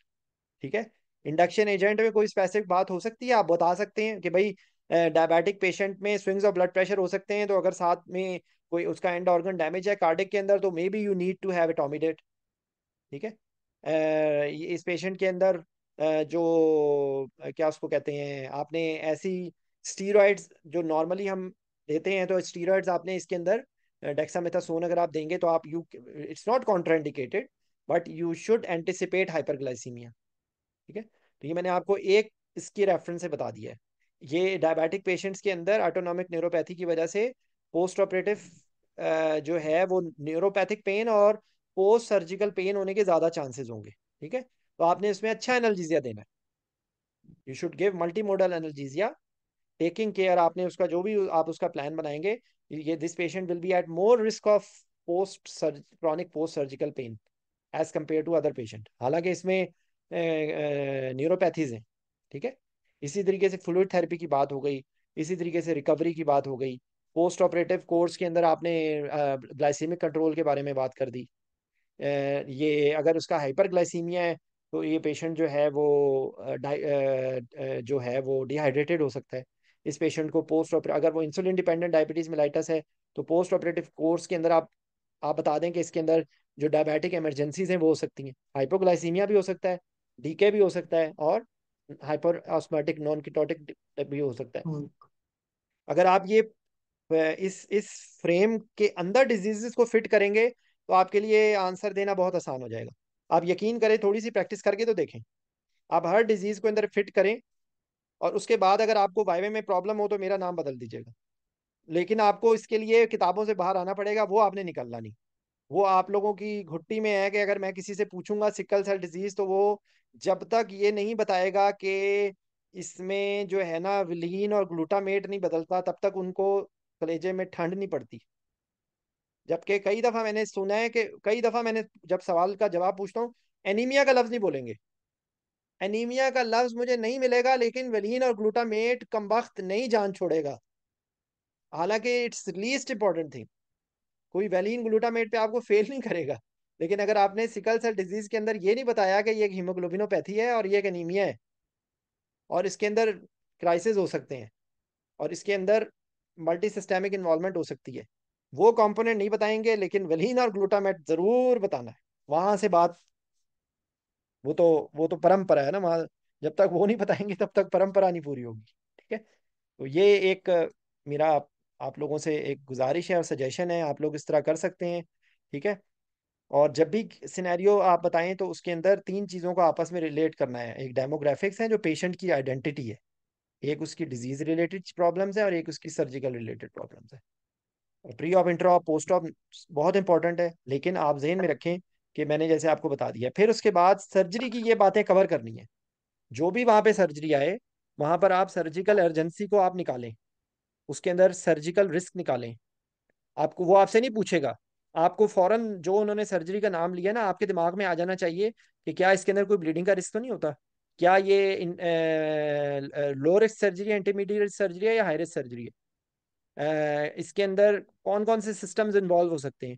ठीक है इंडक्शन एजेंट में कोई स्पेसिफिक बात हो सकती है आप बता सकते हैं कि भाई डायबिटिक पेशेंट में स्विंग्स ऑफ ब्लड प्रेशर हो सकते हैं तो अगर साथ में कोई उसका एंड ऑर्गन डैमेज है कार्डिक के अंदर तो maybe you need to have etomidate ठीक है इस पेशेंट के अंदर जो क्या उसको कहते हैं आपने ऐसी स्टीरॉइड्स जो नॉर्मली हम देते हैं तो स्टीरॉइड्स आपने इसके अंदर डेक्सामेथासोन अगर आप देंगे तो आप you it's not contraindicated but you should anticipate hyperglycaemia ठीक है तो ये मैंने आपको एक इसकी रेफरेंस से बता दिया है ये डायबिटिक पेशेंट्स के अंदर ऑटोनॉमिक न्यूरोपैथी की वजह से पोस्ट ऑपरेटिव जो है वो न्यूरोपैथिक पेन और पोस्ट सर्जिकल पेन होने के ज्यादा चांसेस होंगे ठीक है तो आपने इसमें अच्छा एनर्जीजिया देना है you should give multi modal analgesia taking care आपने उसका जो भी आप उसका प्लान बनाएंगे ये this patient will be at more risk of post chronic post surgical pain as compare to other patient हालांकि इसमें न्यूरोपैथीज हैं ठीक है इसी तरीके से फ्लूड थेरेपी की बात हो गई इसी तरीके से रिकवरी की बात हो गई पोस्ट ऑपरेटिव कोर्स के अंदर आपने ग्लाइसेमिक कंट्रोल के बारे में बात कर दी ये अगर उसका हाइपरग्लाइसीमिया है तो ये पेशेंट जो है वो जो है वो डिहाइड्रेटेड हो सकता है इस पेशेंट को पोस्ट ऑपरेट अगर वो इंसुलिन डिपेंडेंट डायबिटीज मिलाइटस है तो पोस्ट ऑपरेटिव कोर्स के अंदर आप आप बता दें कि इसके अंदर जो डायबिटिक एमरजेंसीज हैं वो हो सकती हैं हाइपोग्लाइसीमिया भी हो सकता है डीके भी हो सकता है और हाइपर ऑस्मेटिक नॉन किटोटिक भी हो सकता है हम्म। अगर आप ये इस इस फ्रेम के अंदर डिजीजेस को फिट करेंगे तो आपके लिए आंसर देना बहुत आसान हो जाएगा आप यकीन करें थोड़ी सी प्रैक्टिस करके तो देखें आप हर डिजीज़ को अंदर फिट करें और उसके बाद अगर आपको वाइवे में प्रॉब्लम हो तो मेरा नाम बदल दीजिएगा लेकिन आपको इसके लिए किताबों से बाहर आना पड़ेगा वो आपने निकलना नहीं वो आप लोगों की घुट्टी में है कि अगर मैं किसी से पूछूंगा सिकल सेल डिजीज तो वो जब तक ये नहीं बताएगा कि इसमें जो है ना विलीन और ग्लूटामेट नहीं बदलता तब तक उनको कलेजे में ठंड नहीं पड़ती जबकि कई दफ़ा मैंने सुना है कि कई दफ़ा मैंने जब सवाल का जवाब पूछता हूँ एनीमिया का लफ्ज़ नहीं बोलेंगे एनीमिया का लफ्ज़ मुझे नहीं मिलेगा लेकिन वेलिन और ग्लूटामेट कम वक्त नहीं जान छोड़ेगा हालांकि इट्स लीस्ट इंपॉर्टेंट थिंग कोई वेलिन ग्लूटामेट पे आपको फेल नहीं करेगा लेकिन अगर आपने सिकल सेल डिजीज के अंदर ये नहीं बताया कि ये हीमोग्लोबिनोपैथी है और ये एक एनीमिया है और इसके अंदर क्राइसिस हो सकते हैं और इसके अंदर मल्टी सिस्टेमिक इन्वॉल्वमेंट हो सकती है वो कंपोनेंट नहीं बताएंगे लेकिन वेलिन और ग्लूटामेट जरूर बताना है वहां से बात वो तो वो तो परंपरा है ना वहां जब तक वो नहीं बताएंगे तब तक परंपरा नहीं पूरी होगी ठीक है तो ये एक मेरा आप, आप लोगों से एक गुजारिश है और सजेशन है आप लोग इस तरह कर सकते हैं ठीक है और जब भी सिनेरियो आप बताएं तो उसके अंदर तीन चीज़ों को आपस में रिलेट करना है एक डेमोग्राफिक्स है जो पेशेंट की आइडेंटिटी है एक उसकी डिजीज रिलेटेड प्रॉब्लम्स है और एक उसकी सर्जिकल रिलेटेड प्रॉब्लम्स है pre op inter op post op बहुत इंपॉर्टेंट है लेकिन आप जहन में रखें कि मैंने जैसे आपको बता दिया फिर उसके बाद सर्जरी की ये बातें कवर करनी है जो भी वहाँ पे सर्जरी आए वहाँ पर आप सर्जिकल अर्जेंसी को आप निकालें उसके अंदर सर्जिकल रिस्क निकालें आपको वो आपसे नहीं पूछेगा आपको फौरन जो उन्होंने सर्जरी का नाम लिया ना आपके दिमाग में आ जाना चाहिए कि क्या इसके अंदर कोई ब्लीडिंग का रिस्क तो नहीं होता क्या ये इन, लो रिस्क सर्जरी है इंटरमीडिएट सर्जरी है या हाई रिस्क सर्जरी है इसके अंदर कौन कौन से सिस्टम्स इन्वॉल्व हो सकते हैं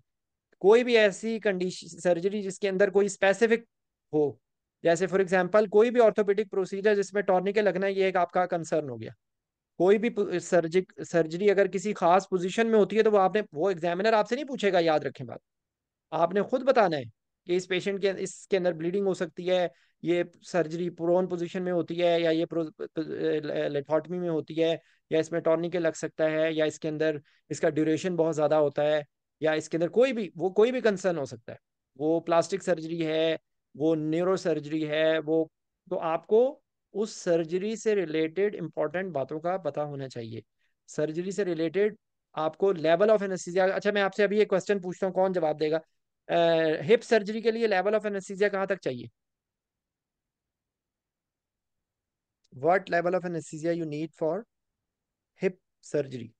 कोई भी ऐसी कंडीशन सर्जरी जिसके अंदर कोई स्पेसिफिक हो जैसे फॉर एग्जांपल कोई भी ऑर्थोपेडिक प्रोसीजर जिसमें टॉर्निके लगना ये एक आपका कंसर्न हो गया कोई भी सर्जिक सर्जरी अगर किसी खास पोजीशन में होती है तो वो आपने वो एग्जामिनर आपसे नहीं पूछेगा याद रखें बात आपने खुद बताना है कि इस पेशेंट के इसके अंदर ब्लीडिंग हो सकती है ये सर्जरी प्रोन पोजिशन में होती है या ये लेथॉटमी में होती है या इसमें टॉर्निके लग सकता है या इसके अंदर इसका ड्यूरेशन बहुत ज़्यादा होता है या इसके अंदर कोई भी वो कोई भी कंसर्न हो सकता है वो प्लास्टिक सर्जरी है वो न्यूरो सर्जरी है वो तो आपको उस सर्जरी से रिलेटेड इंपॉर्टेंट बातों का पता होना चाहिए सर्जरी से रिलेटेड आपको लेवल ऑफ एनेस्थीसिया अच्छा मैं आपसे अभी एक क्वेश्चन पूछता हूँ कौन जवाब देगा हिप सर्जरी के लिए लेवल ऑफ एनेस्थीसिया कहाँ तक चाहिए what level of anesthesia you need for hip surgery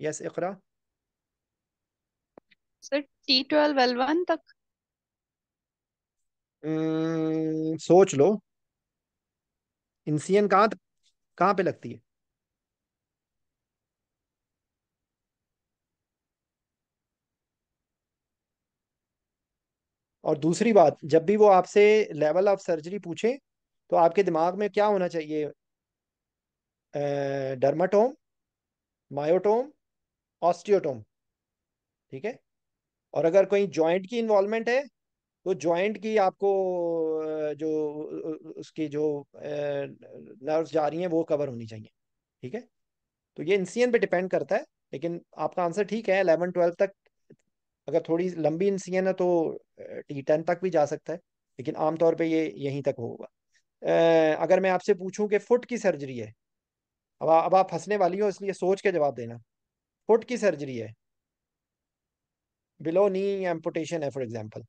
yes Iqra sir T twelve L one तक hmm, सोच लो इंसियन कहाँ पे लगती है और दूसरी बात जब भी वो आपसे लेवल ऑफ सर्जरी पूछे तो आपके दिमाग में क्या होना चाहिए डर्माटोम मायोटोम ऑस्टियोटोम ठीक है और अगर कोई जॉइंट की इन्वॉल्वमेंट है तो जॉइंट की आपको जो उसकी जो नर्व्स जा रही हैं वो कवर होनी चाहिए ठीक है तो ये इंसियन पे डिपेंड करता है लेकिन आपका आंसर ठीक है 11 12 तक अगर थोड़ी लंबी इंसी है ना तो टी टेन तक भी जा सकता है लेकिन आमतौर पे ये यहीं तक होगा अगर मैं आपसे पूछूं कि फुट की सर्जरी है अब अब आप फंसने वाली हो इसलिए सोच के जवाब देना फुट की सर्जरी है बिलो नी एम्पोटेशन है for example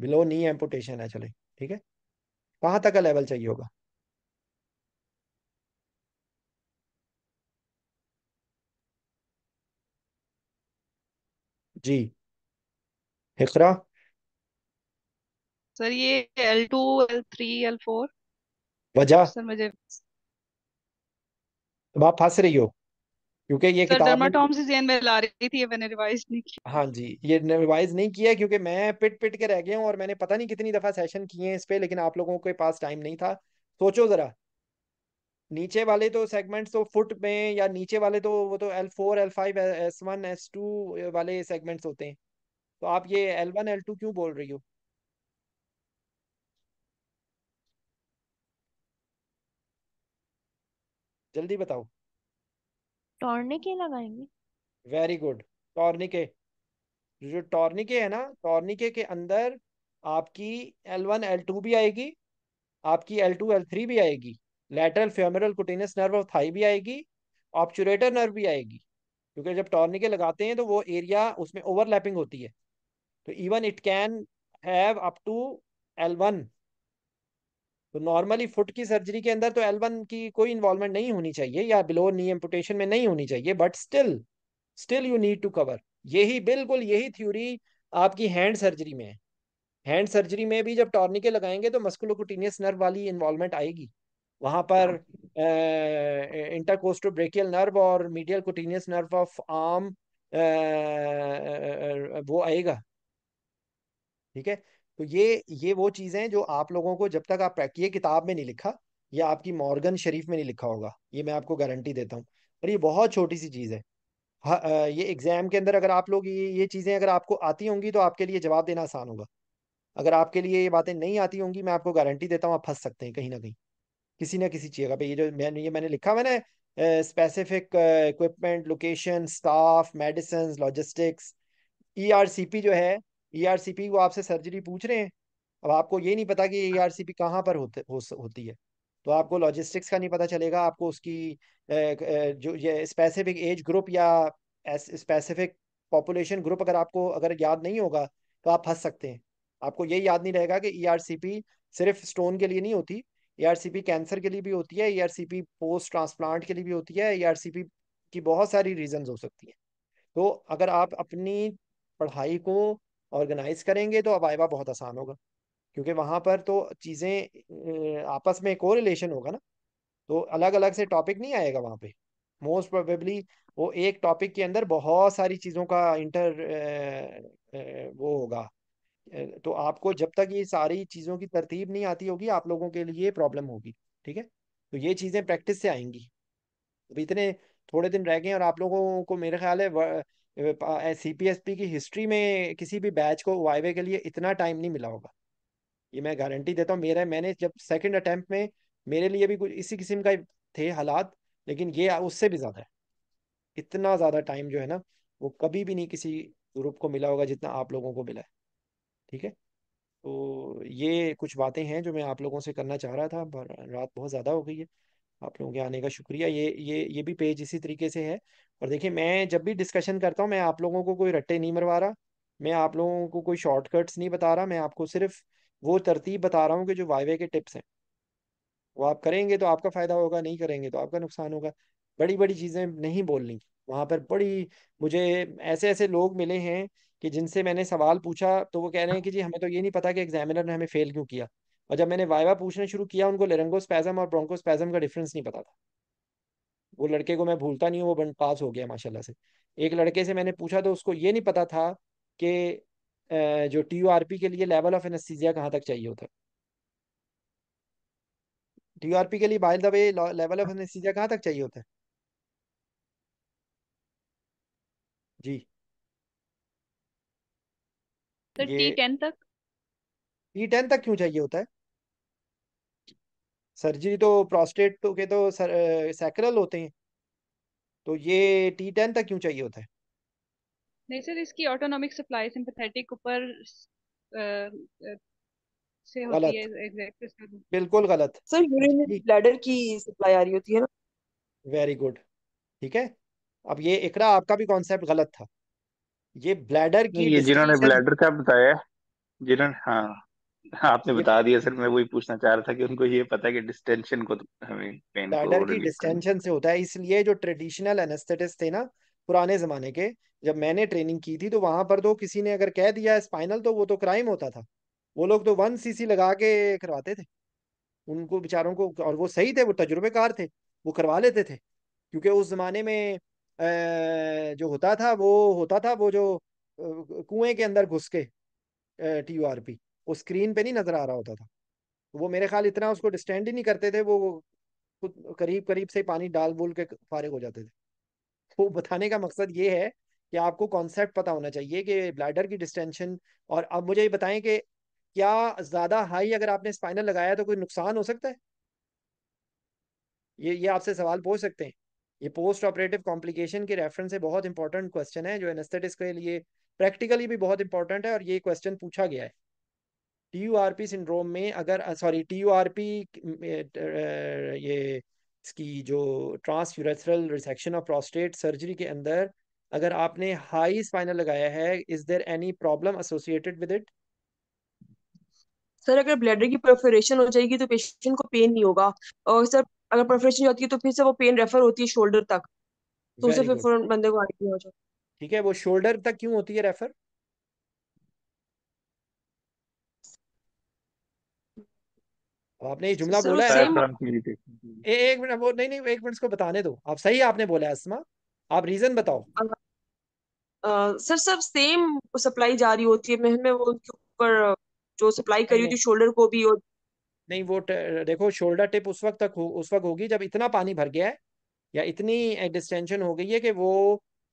below knee amputation है चले ठीक है कहाँ तक का लेवल चाहिए होगा जी इकरा सर ये L two L three L four वजह सर मुझे तो आप फंस रही हो क्योंकि ये सर किताब डर्माटॉम से जेन में ला रही थी मैंने रिवाइज नहीं किया हाँ जी ये रिवाइज नहीं किया क्योंकि मैं पिट पिट के रह गया हूँ और मैंने पता नहीं कितनी दफा सेशन किए हैं इस पे लेकिन आप लोगों के पास टाइम नहीं था सोचो जरा नीचे वाले तो सेगमेंट्स तो फुट में या नीचे वाले तो वो तो L four L five S one S two वाले सेगमेंट्स होते हैं तो आप ये एल वन एल टू क्यों बोल रही हो जल्दी बताओ टॉर्निके लगाएंगे वेरी गुड टॉर्निके जो टॉर्निके है ना टॉर्निके के अंदर आपकी एल वन एल टू भी आएगी आपकी एल टू एल थ्री भी आएगी lateral femoral cutaneous nerve of thigh भी आएगी ऑप्चुरेटर नर्व भी आएगी क्योंकि जब टॉर्निके लगाते हैं तो वो एरिया उसमें ओवरलैपिंग होती है तो even it can have up to L one तो नॉर्मली फुट की सर्जरी के अंदर तो एल वन की कोई इन्वॉल्वमेंट नहीं होनी चाहिए या बिलो नी एम्पुटेशन में नहीं होनी चाहिए but still still you need to cover यही बिल्कुल यही थ्योरी आपकी हैंड सर्जरी में है हैंड सर्जरी में भी जब टॉर्निके लगाएंगे तो मस्कुलोकुटीनियस नर्व वाली इन्वॉल्वमेंट आएगी वहां पर इंटरकोस्टो ब्रेकियल नर्व और medial cutaneous nerve of arm वो आएगा ठीक है तो ये ये वो चीजें हैं जो आप लोगों को जब तक आप ये किताब में नहीं लिखा ये आपकी मॉर्गन शरीफ में नहीं लिखा होगा ये मैं आपको गारंटी देता हूँ और ये बहुत छोटी सी चीज है ये एग्जाम के अंदर अगर आप लोग ये ये चीजें अगर आपको आती होंगी तो आपके लिए जवाब देना आसान होगा अगर आपके लिए ये बातें नहीं आती होंगी मैं आपको गारंटी देता हूँ आप फंस सकते हैं कहीं ना कहीं किसी ना किसी जगह पे ये जो मैंने ये मैंने लिखा मैंने specific equipment location staff medicine logistics ERCP जो है ईआरसीपी e वो आपसे सर्जरी पूछ रहे हैं अब आपको ये नहीं पता कि ईआरसीपी e कहाँ पर होते हो, होती है तो आपको लॉजिस्टिक्स का नहीं पता चलेगा आपको उसकी जो ये स्पेसिफिक एज ग्रुप या स्पेसिफिक पॉपुलेशन ग्रुप अगर आपको अगर याद नहीं होगा तो आप फंस सकते हैं आपको ये याद नहीं रहेगा कि ईआरसीपी e सिर्फ स्टोन के लिए नहीं होती ए कैंसर के लिए भी होती है ए पोस्ट ट्रांसप्लांट के लिए भी होती है एआरसीपी की बहुत सारी रीजन हो सकती हैं तो अगर आप अपनी पढ़ाई को ऑर्गेनाइज करेंगे तो अबाइवा बहुत आसान होगा क्योंकि वहाँ पर तो चीज़ें आपस में कोरिलेशन रिलेशन होगा ना तो अलग अलग से टॉपिक नहीं आएगा वहाँ पे मोस्ट प्रोबेबली वो एक टॉपिक के अंदर बहुत सारी चीज़ों का इंटर वो होगा तो आपको जब तक ये सारी चीज़ों की तरतीब नहीं आती होगी आप लोगों के लिए प्रॉब्लम होगी ठीक है तो ये चीज़ें प्रैक्टिस से आएंगी अब इतने थोड़े दिन रह गए और आप लोगों को मेरे ख्याल है सी पी एस पी की हिस्ट्री में किसी भी बैच को वाइवे के लिए इतना टाइम नहीं मिला होगा ये मैं गारंटी देता हूँ मेरा मैंने जब सेकंड अटेम्प्ट में मेरे लिए भी कुछ इसी किस्म का थे हालात लेकिन ये उससे भी ज़्यादा है इतना ज़्यादा टाइम जो है ना वो कभी भी नहीं किसी ग्रुप को मिला होगा जितना आप लोगों को मिला है ठीक है तो ये कुछ बातें हैं जो मैं आप लोगों से करना चाह रहा था पर रात बहुत ज़्यादा हो गई है आप लोगों के आने का शुक्रिया ये ये ये भी पेज इसी तरीके से है और देखिए मैं जब भी डिस्कशन करता हूँ मैं आप लोगों को कोई रट्टे नहीं मरवा रहा मैं आप लोगों को कोई शॉर्टकट्स नहीं बता रहा मैं आपको सिर्फ वो तरतीब बता रहा हूँ कि जो वाइवे के टिप्स हैं वो आप करेंगे तो आपका फ़ायदा होगा नहीं करेंगे तो आपका नुकसान होगा बड़ी बड़ी चीज़ें नहीं बोलनी वहाँ पर बड़ी मुझे ऐसे ऐसे लोग मिले हैं कि जिनसे मैंने सवाल पूछा तो वो कह रहे हैं कि जी हमें तो ये नहीं पता कि एग्जामिनर ने हमें फेल क्यों किया और जब मैंने वाइवा पूछना शुरू किया उनको लेरंगोस्पैजम और ब्रोंकोस्पैजम का डिफरेंस नहीं पता था वो लड़के को मैं भूलता नहीं हूँ वो बंद पास हो गया माशाल्लाह से एक लड़के से मैंने पूछा तो उसको ये नहीं पता था कि जो टी यू आर पी के लिए लेवल ऑफ एनस्थीजिया कहाँ तक चाहिए होता टी यू आर पी के लिए बाइल दबे लेवल ऑफ एनस्थीजिया कहाँ तक चाहिए होता है जी सर टी टेन तक टी टेन तक क्यों चाहिए होता है सर्जरी तो प्रोस्टेट तो के तो सैक्रल होते हैं तो ये टी टेन तक क्यों चाहिए होता है नहीं सर इसकी ऑटोनॉमिक सप्लाई सिंपथेटिक ऊपर से होती गलत है एग्जैक्ट बिल्कुल गलत सर यूरिनरी ब्लैडर की सप्लाई आ रही होती है ना वेरी गुड ठीक है अब ये इकरा आपका भी कॉन्सेप्ट गलत था ये ब्लैडर की ये जिन्होंने डिस्टिंक्शन ब्लैडर का बताया जिन्होंने हाँ आपने ये बता दिया सर मैं वही पूछना चाह रहा था कि उनको ये पता है कि डिस्टेंशन को हमें तो, पेन को ब्लैडर की रिलीफ करना डिस्टेंशन से होता है इसलिए जो ट्रेडिशनल एनेस्थेटिस्ट थे ना पुराने जमाने के जब मैंने ट्रेनिंग की थी तो वहां पर तो किसी ने अगर कह दिया स्पाइनल तो वो तो क्राइम होता था वो लोग तो वन सीसी लगा के करवाते थे उनको बेचारों को और वो सही थे वो तजुर्बेकार थे वो करवा लेते थे क्योंकि उस जमाने में जो होता था वो होता था वो जो कुएं के अंदर घुस के टी आर पी वो स्क्रीन पे नहीं नजर आ रहा होता था वो मेरे ख्याल इतना उसको डिस्टेंड ही नहीं करते थे वो खुद करीब करीब से पानी डाल बोल के फारिग हो जाते थे तो बताने का मकसद ये है कि आपको कॉन्सेप्ट पता होना चाहिए कि ब्लैडर की डिस्टेंशन और अब मुझे ये बताएं कि क्या ज्यादा हाई अगर आपने स्पाइनल लगाया तो कोई नुकसान हो सकता है ये ये आपसे सवाल पूछ सकते हैं ये पोस्ट ऑपरेटिव कॉम्प्लिकेशन के रेफरेंस से बहुत इंपॉर्टेंट क्वेश्चन है जो एनेस्थेटिस्ट के लिए प्रैक्टिकली भी बहुत इंपॉर्टेंट है और ये क्वेश्चन पूछा गया है T U R P syndrome में अगर sorry T U R P ये इसकी जो transurethral resection of prostate surgery के अंदर अगर आपने हाई स्पाइनल लगाया है is there any problem associated with it sir अगर ब्लैडर की परफोरेशन हो जाएगी तो पेशेंट को पेन नहीं होगा और सर अगर परफेक्शन होती है तो फिर से वो पेन रेफर होती है शोल्डर तक तो उसे फिर फौरन बंदे को आइडिया हो जाए ठीक है वो शोल्डर तक क्यों होती है रेफर आपने ये जुमला बोला है ए, एक मिनट वो नहीं नहीं एक मिनट को बताने दो आप सही आपने बोला है आप रीजन बताओ सर सब सेम सप्लाई जा रही होती है मैं, मैं वो उनके ऊपर जो सप्लाई करी होती शोल्डर को भी और नहीं वो देखो शोल्डर टिप उस वक्त तक हो उस वक्त होगी जब इतना पानी भर गया है या इतनी डिस्टेंशन हो गई है कि वो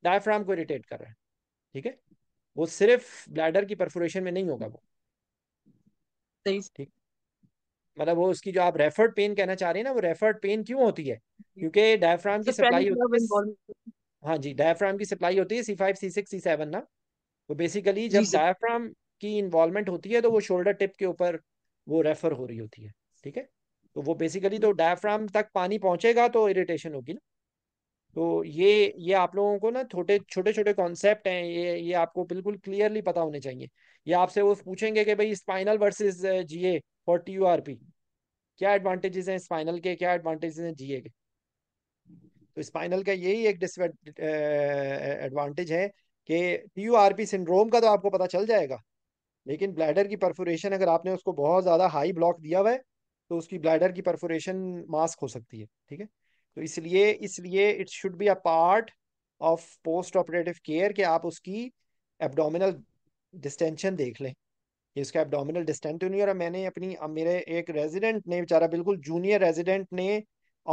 डायफ्राम को इरिटेट कर रहा है ठीक है वो सिर्फ ब्लैडर की परफोरेशन में नहीं होगा वो ठीक मतलब वो उसकी जो आप रेफर्ड पेन कहना चाह रहे हैं ना वो रेफर्ड पेन क्यों होती है क्योंकि डायफ्राम की सप्लाई होती है हाँ जी डायफ्राम की सप्लाई होती है C five C six C seven ना वो बेसिकली जब डायफ्राम की इन्वॉल्वमेंट होती है तो वो शोल्डर टिप के ऊपर वो रेफर हो रही होती है ठीक है तो वो बेसिकली तो डायफ्राम तक पानी पहुंचेगा तो इरिटेशन होगी ना तो ये ये आप लोगों को ना छोटे छोटे छोटे कॉन्सेप्ट हैं ये ये आपको बिल्कुल क्लियरली पता होने चाहिए ये आपसे वो पूछेंगे कि भाई स्पाइनल वर्सेस जीए और टी यू आर पी क्या एडवांटेजेस हैं स्पाइनल के क्या एडवांटेजेस हैं जीए के तो स्पाइनल का यही एक डिसएडवांटेज है कि T U R P syndrome का तो आपको पता चल जाएगा लेकिन ब्लैडर की परफोरेशन अगर आपने उसको बहुत ज़्यादा हाई ब्लॉक दिया हुआ है तो उसकी ब्लैडर की परफोरेशन मास्क हो सकती है ठीक है तो इसलिए इसलिए it should be a part of post operative care कि आप उसकी एबडोमिनल डिस्टेंशन देख लें कि उसका एबडोमिनल तो डिस्टेंट नहीं और मैंने अपनी मेरे एक रेजिडेंट ने बेचारा बिल्कुल जूनियर रेजिडेंट ने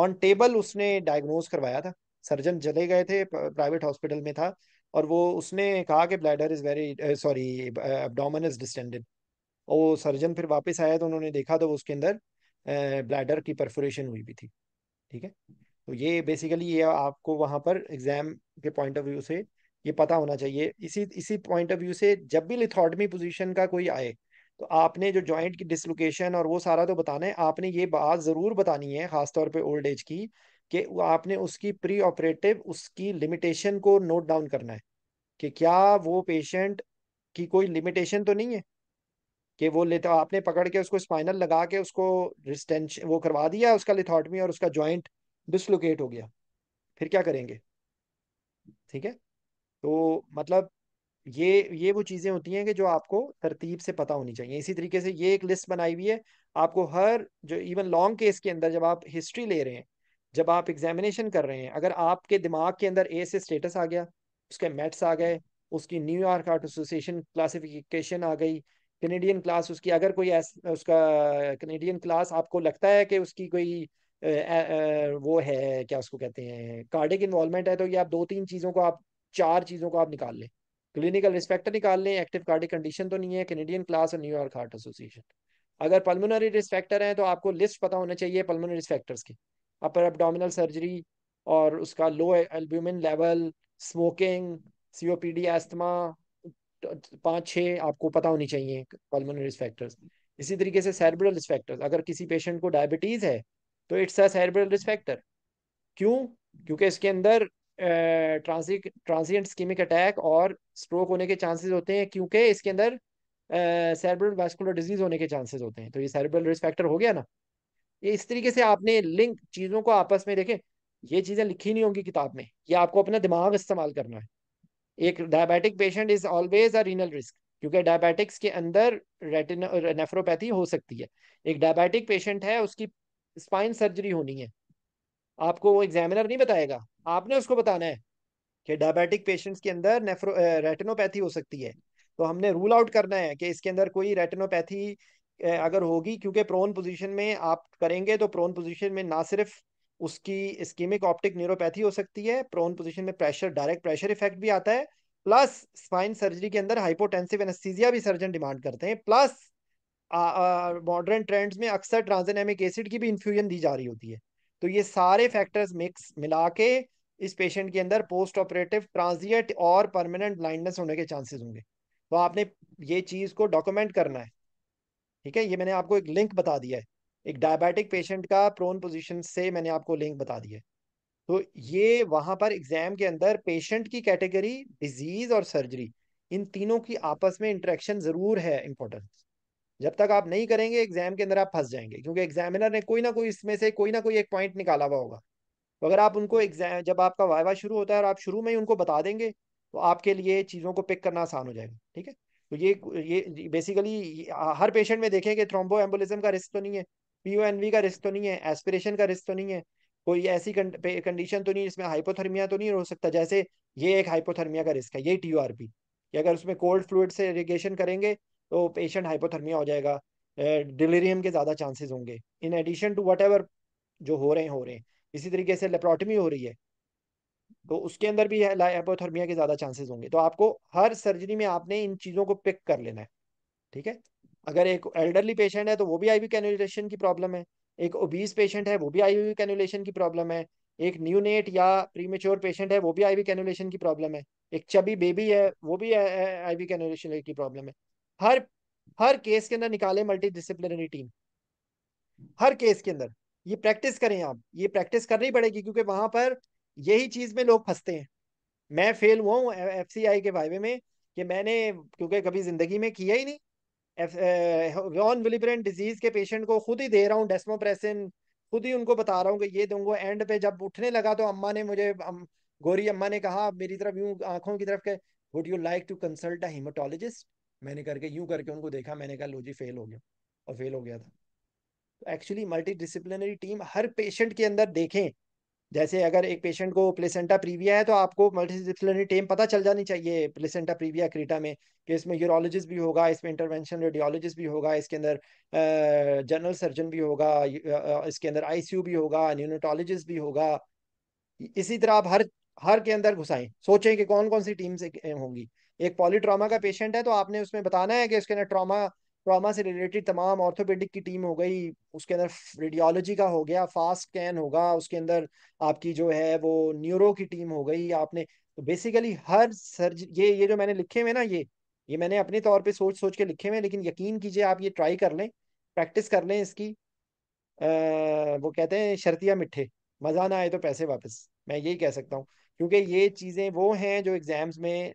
ऑन टेबल उसने डायग्नोज करवाया था सर्जन चले गए थे प्राइवेट हॉस्पिटल में था और वो उसने कहा कि bladder is very sorry abdomen is distended और वो सर्जन फिर वापस आया तो उन्होंने देखा तो उसके अंदर ब्लैडर की परफोरेशन हुई भी थी ठीक है तो ये बेसिकली ये आपको वहाँ पर एग्जाम के पॉइंट ऑफ व्यू से ये पता होना चाहिए इसी इसी पॉइंट ऑफ व्यू से जब भी लिथॉडमी पोजीशन का कोई आए तो आपने जो जॉइंट की डिसलोकेशन और वो सारा तो बताना है आपने ये बात ज़रूर बतानी है खासतौर पे ओल्ड एज की कि आपने उसकी प्री ऑपरेटिव उसकी लिमिटेशन को नोट डाउन करना है कि क्या वो पेशेंट की कोई लिमिटेशन तो नहीं है कि वो लेते आपने पकड़ के उसको स्पाइनल लगा के उसको रिस्टेंशन वो करवा दिया उसका लिथॉटमी और उसका जॉइंट डिसलोकेट हो गया फिर क्या करेंगे ठीक है तो मतलब ये ये वो चीज़ें होती हैं कि जो आपको तरतीब से पता होनी चाहिए इसी तरीके से ये एक लिस्ट बनाई हुई है आपको हर जो इवन लॉन्ग केस के अंदर जब आप हिस्ट्री ले रहे हैं जब आप एग्जामिनेशन कर रहे हैं अगर आपके दिमाग के अंदर ए से स्टेटस आ गया उसके मेट्स आ गए उसकी न्यूयॉर्क आर्ट एसोसिएशन क्लासिफिकेशन आ गई कनेडियन क्लास उसकी अगर कोई एस, उसका कनेडियन क्लास आपको लगता है कि उसकी कोई ए, ए, वो है क्या उसको कहते हैं कार्डिक इन्वॉल्वमेंट है तो ये आप दो तीन चीज़ों को आप चार चीज़ों को आप निकाल लें क्लिनिकल रिस्पेक्टर निकाल लें एक्टिव कार्डिक कंडीशन तो नहीं है कनेडियन क्लास और न्यूयॉर्क हार्ट एसोसिएशन अगर पल्मोनरी रिस्पेक्टर है हैं तो आपको लिस्ट पता होना चाहिए पल्मोनरी रिस्पेक्टर्स की अपर एबडामिनल सर्जरी और उसका low albumin level smoking COPD asthma पाँच छः आपको पता होनी चाहिए पल्मोनरी फैक्टर्स इसी तरीके से सेरेब्रल रिस्क फैक्टर्स अगर किसी पेशेंट को डायबिटीज़ है तो it's a cerebral risk factor क्यों क्योंकि इसके अंदर ट्रांसी ट्रांसिएंट स्कीमिक अटैक और स्ट्रोक होने के चांसेस होते हैं क्योंकि इसके अंदर सेरेब्रल वास्कुलर डिजीज होने के चांसेस होते हैं तो ये सेरेब्रल रिस्क फैक्टर हो गया ना ये इस तरीके से आपने लिंक चीज़ों को आपस में देखें ये चीज़ें लिखी नहीं होंगी किताब में ये आपको अपना दिमाग इस्तेमाल करना है एक diabetic patient is always a renal risk क्योंकि डायबिटिक्स के अंदर रेटिन नेफ्रोपैथी हो सकती है एक डायबिटिक पेशेंट है उसकी स्पाइन सर्जरी होनी है आपको वो एग्जामिनर नहीं बताएगा आपने उसको बताना है कि डायबिटिक पेशेंट्स के अंदर नेफ्रो रेटिनोपैथी हो सकती है तो हमने रूल आउट करना है कि इसके अंदर कोई रेटिनोपैथी अगर होगी क्योंकि प्रोन पोजीशन में आप करेंगे तो प्रोन पोजीशन में ना सिर्फ उसकी स्कीमिक ऑप्टिक न्यूरोपैथी हो सकती है प्रोन पोजीशन में प्रेशर डायरेक्ट प्रेशर इफेक्ट भी आता है प्लस स्पाइन सर्जरी के अंदर हाइपोटेंसिव एनेस्थीजिया भी सर्जन डिमांड करते हैं प्लस मॉडर्न ट्रेंड्स में अक्सर ट्रांजेनेमिक एसिड की भी इन्फ्यूजन दी जा रही होती है तो ये सारे फैक्टर्स मिक्स मिला के इस पेशेंट के अंदर पोस्ट ऑपरेटिव ट्रांजिएट और परमानेंट ब्लाइंडनेस होने के चांसेस होंगे तो आपने ये चीज़ को डॉक्यूमेंट करना है ठीक है ये मैंने आपको एक लिंक बता दिया है एक डायबिटिक पेशेंट का प्रोन पोजीशन से मैंने आपको लिंक बता दिया है तो ये वहां पर एग्जाम के अंदर पेशेंट की कैटेगरी डिजीज और सर्जरी इन तीनों की आपस में इंटरेक्शन जरूर है इंपॉर्टेंस जब तक आप नहीं करेंगे एग्जाम के अंदर आप फंस जाएंगे क्योंकि एग्जामिनर ने कोई ना कोई इसमें से कोई ना कोई एक पॉइंट निकाला हुआ होगा तो अगर आप उनको एग्जाम जब आपका वाइवा शुरू होता है और आप शुरू में ही उनको बता देंगे तो आपके लिए चीज़ों को पिक करना आसान हो जाएगा ठीक है तो ये ये बेसिकली हर पेशेंट में देखें कि थ्रोम्बो एम्बोलिज्म का रिस्क तो नहीं है वी का रिस्क तो नहीं है एस्पिरेशन का रिस्क तो नहीं है कोई ऐसी कंडीशन तो नहीं इसमें हाइपोथर्मिया तो नहीं हो सकता जैसे ये एक हाइपोथर्मिया का रिस्क है ये टीयूआरपी कि अगर उसमें कोल्ड फ्लूड से इरीगेशन करेंगे तो पेशेंट हाइपोथर्मिया हो जाएगा डिलीरियम के ज़्यादा चांसेस होंगे इन एडिशन टू वट जो हो रहे हैं हो रहे हैं इसी तरीके से लेप्रोटमी हो रही है तो उसके अंदर भी हाइपोथर्मिया के ज़्यादा चांसेस होंगे तो आपको हर सर्जरी में आपने इन चीज़ों को पिक कर लेना है ठीक है अगर एक एल्डरली पेशेंट है तो वो भी आईवी कैनुलेशन की प्रॉब्लम है एक ओबीज पेशेंट है वो भी आईवी कैनुलेशन की प्रॉब्लम है एक न्यूनेट या प्रीमेच्योर पेशेंट है वो भी आईवी कैनुलेशन की प्रॉब्लम है एक चबी बेबी है वो भी आईवी कैनुलेशन की प्रॉब्लम है हर हर केस के अंदर निकाले मल्टी डिसिप्लिनरी टीम हर केस के अंदर ये प्रैक्टिस करें आप ये प्रैक्टिस करनी पड़ेगी क्योंकि वहां पर यही चीज में लोग फंसते हैं मैं फेल हुआ हूँ एफ सी आई के वाइवे में कि मैंने क्योंकि कभी जिंदगी में किया ही नहीं वॉन विलिब्रेंट डिजीज के पेशेंट को खुद ही दे रहा हूँ डेस्मोप्रेसिन खुद ही उनको बता रहा हूँ कि ये दूंगा एंड पे जब उठने लगा तो अम्मा ने मुझे अम, गोरी अम्मा ने कहा मेरी तरफ यूं आंखों की तरफ के would you like to consult a haematologist मैंने करके यूं करके उनको देखा मैंने कहा लो जी फेल हो गया और फेल हो गया था एक्चुअली मल्टी डिसिप्लिनरी टीम हर पेशेंट के अंदर देखें जैसे अगर एक पेशेंट को प्लेसेंटा प्रीविया है तो आपको मल्टीडिसिप्लिनरी टीम पता चल जानी चाहिए प्लेसेंटा प्रीविया क्रीटा में कि इसमें यूरोलॉजिस्ट भी होगा इसमें इंटरवेंशन रेडियोलॉजिस्ट भी होगा इसके अंदर जनरल सर्जन भी होगा इसके अंदर आईसीयू भी होगा न्यूनोटोलॉजिस्ट भी होगा इसी तरह आप हर हर के अंदर घुसाएं सोचें कि कौन कौन सी टीम्स होंगी एक पॉलीट्रामा का पेशेंट है तो आपने उसमें बताना है कि उसके अंदर ट्रामा ट्रामा से रिलेटेड तमाम ऑर्थोपेडिक की टीम हो गई उसके अंदर रेडियोलॉजी का हो गया फास्ट स्कैन होगा उसके अंदर आपकी जो है वो न्यूरो की टीम हो गई आपने तो बेसिकली हर सर्ज ये ये जो मैंने लिखे हुए ना ये ये मैंने अपने तौर पे सोच सोच के लिखे हुए लेकिन यकीन कीजिए आप ये ट्राई कर लें प्रैक्टिस कर लें इसकी आ, वो कहते हैं शर्तिया मिठे मज़ा ना आए तो पैसे वापस मैं यही कह सकता हूँ क्योंकि ये चीज़ें वो हैं जो एग्ज़ाम्स में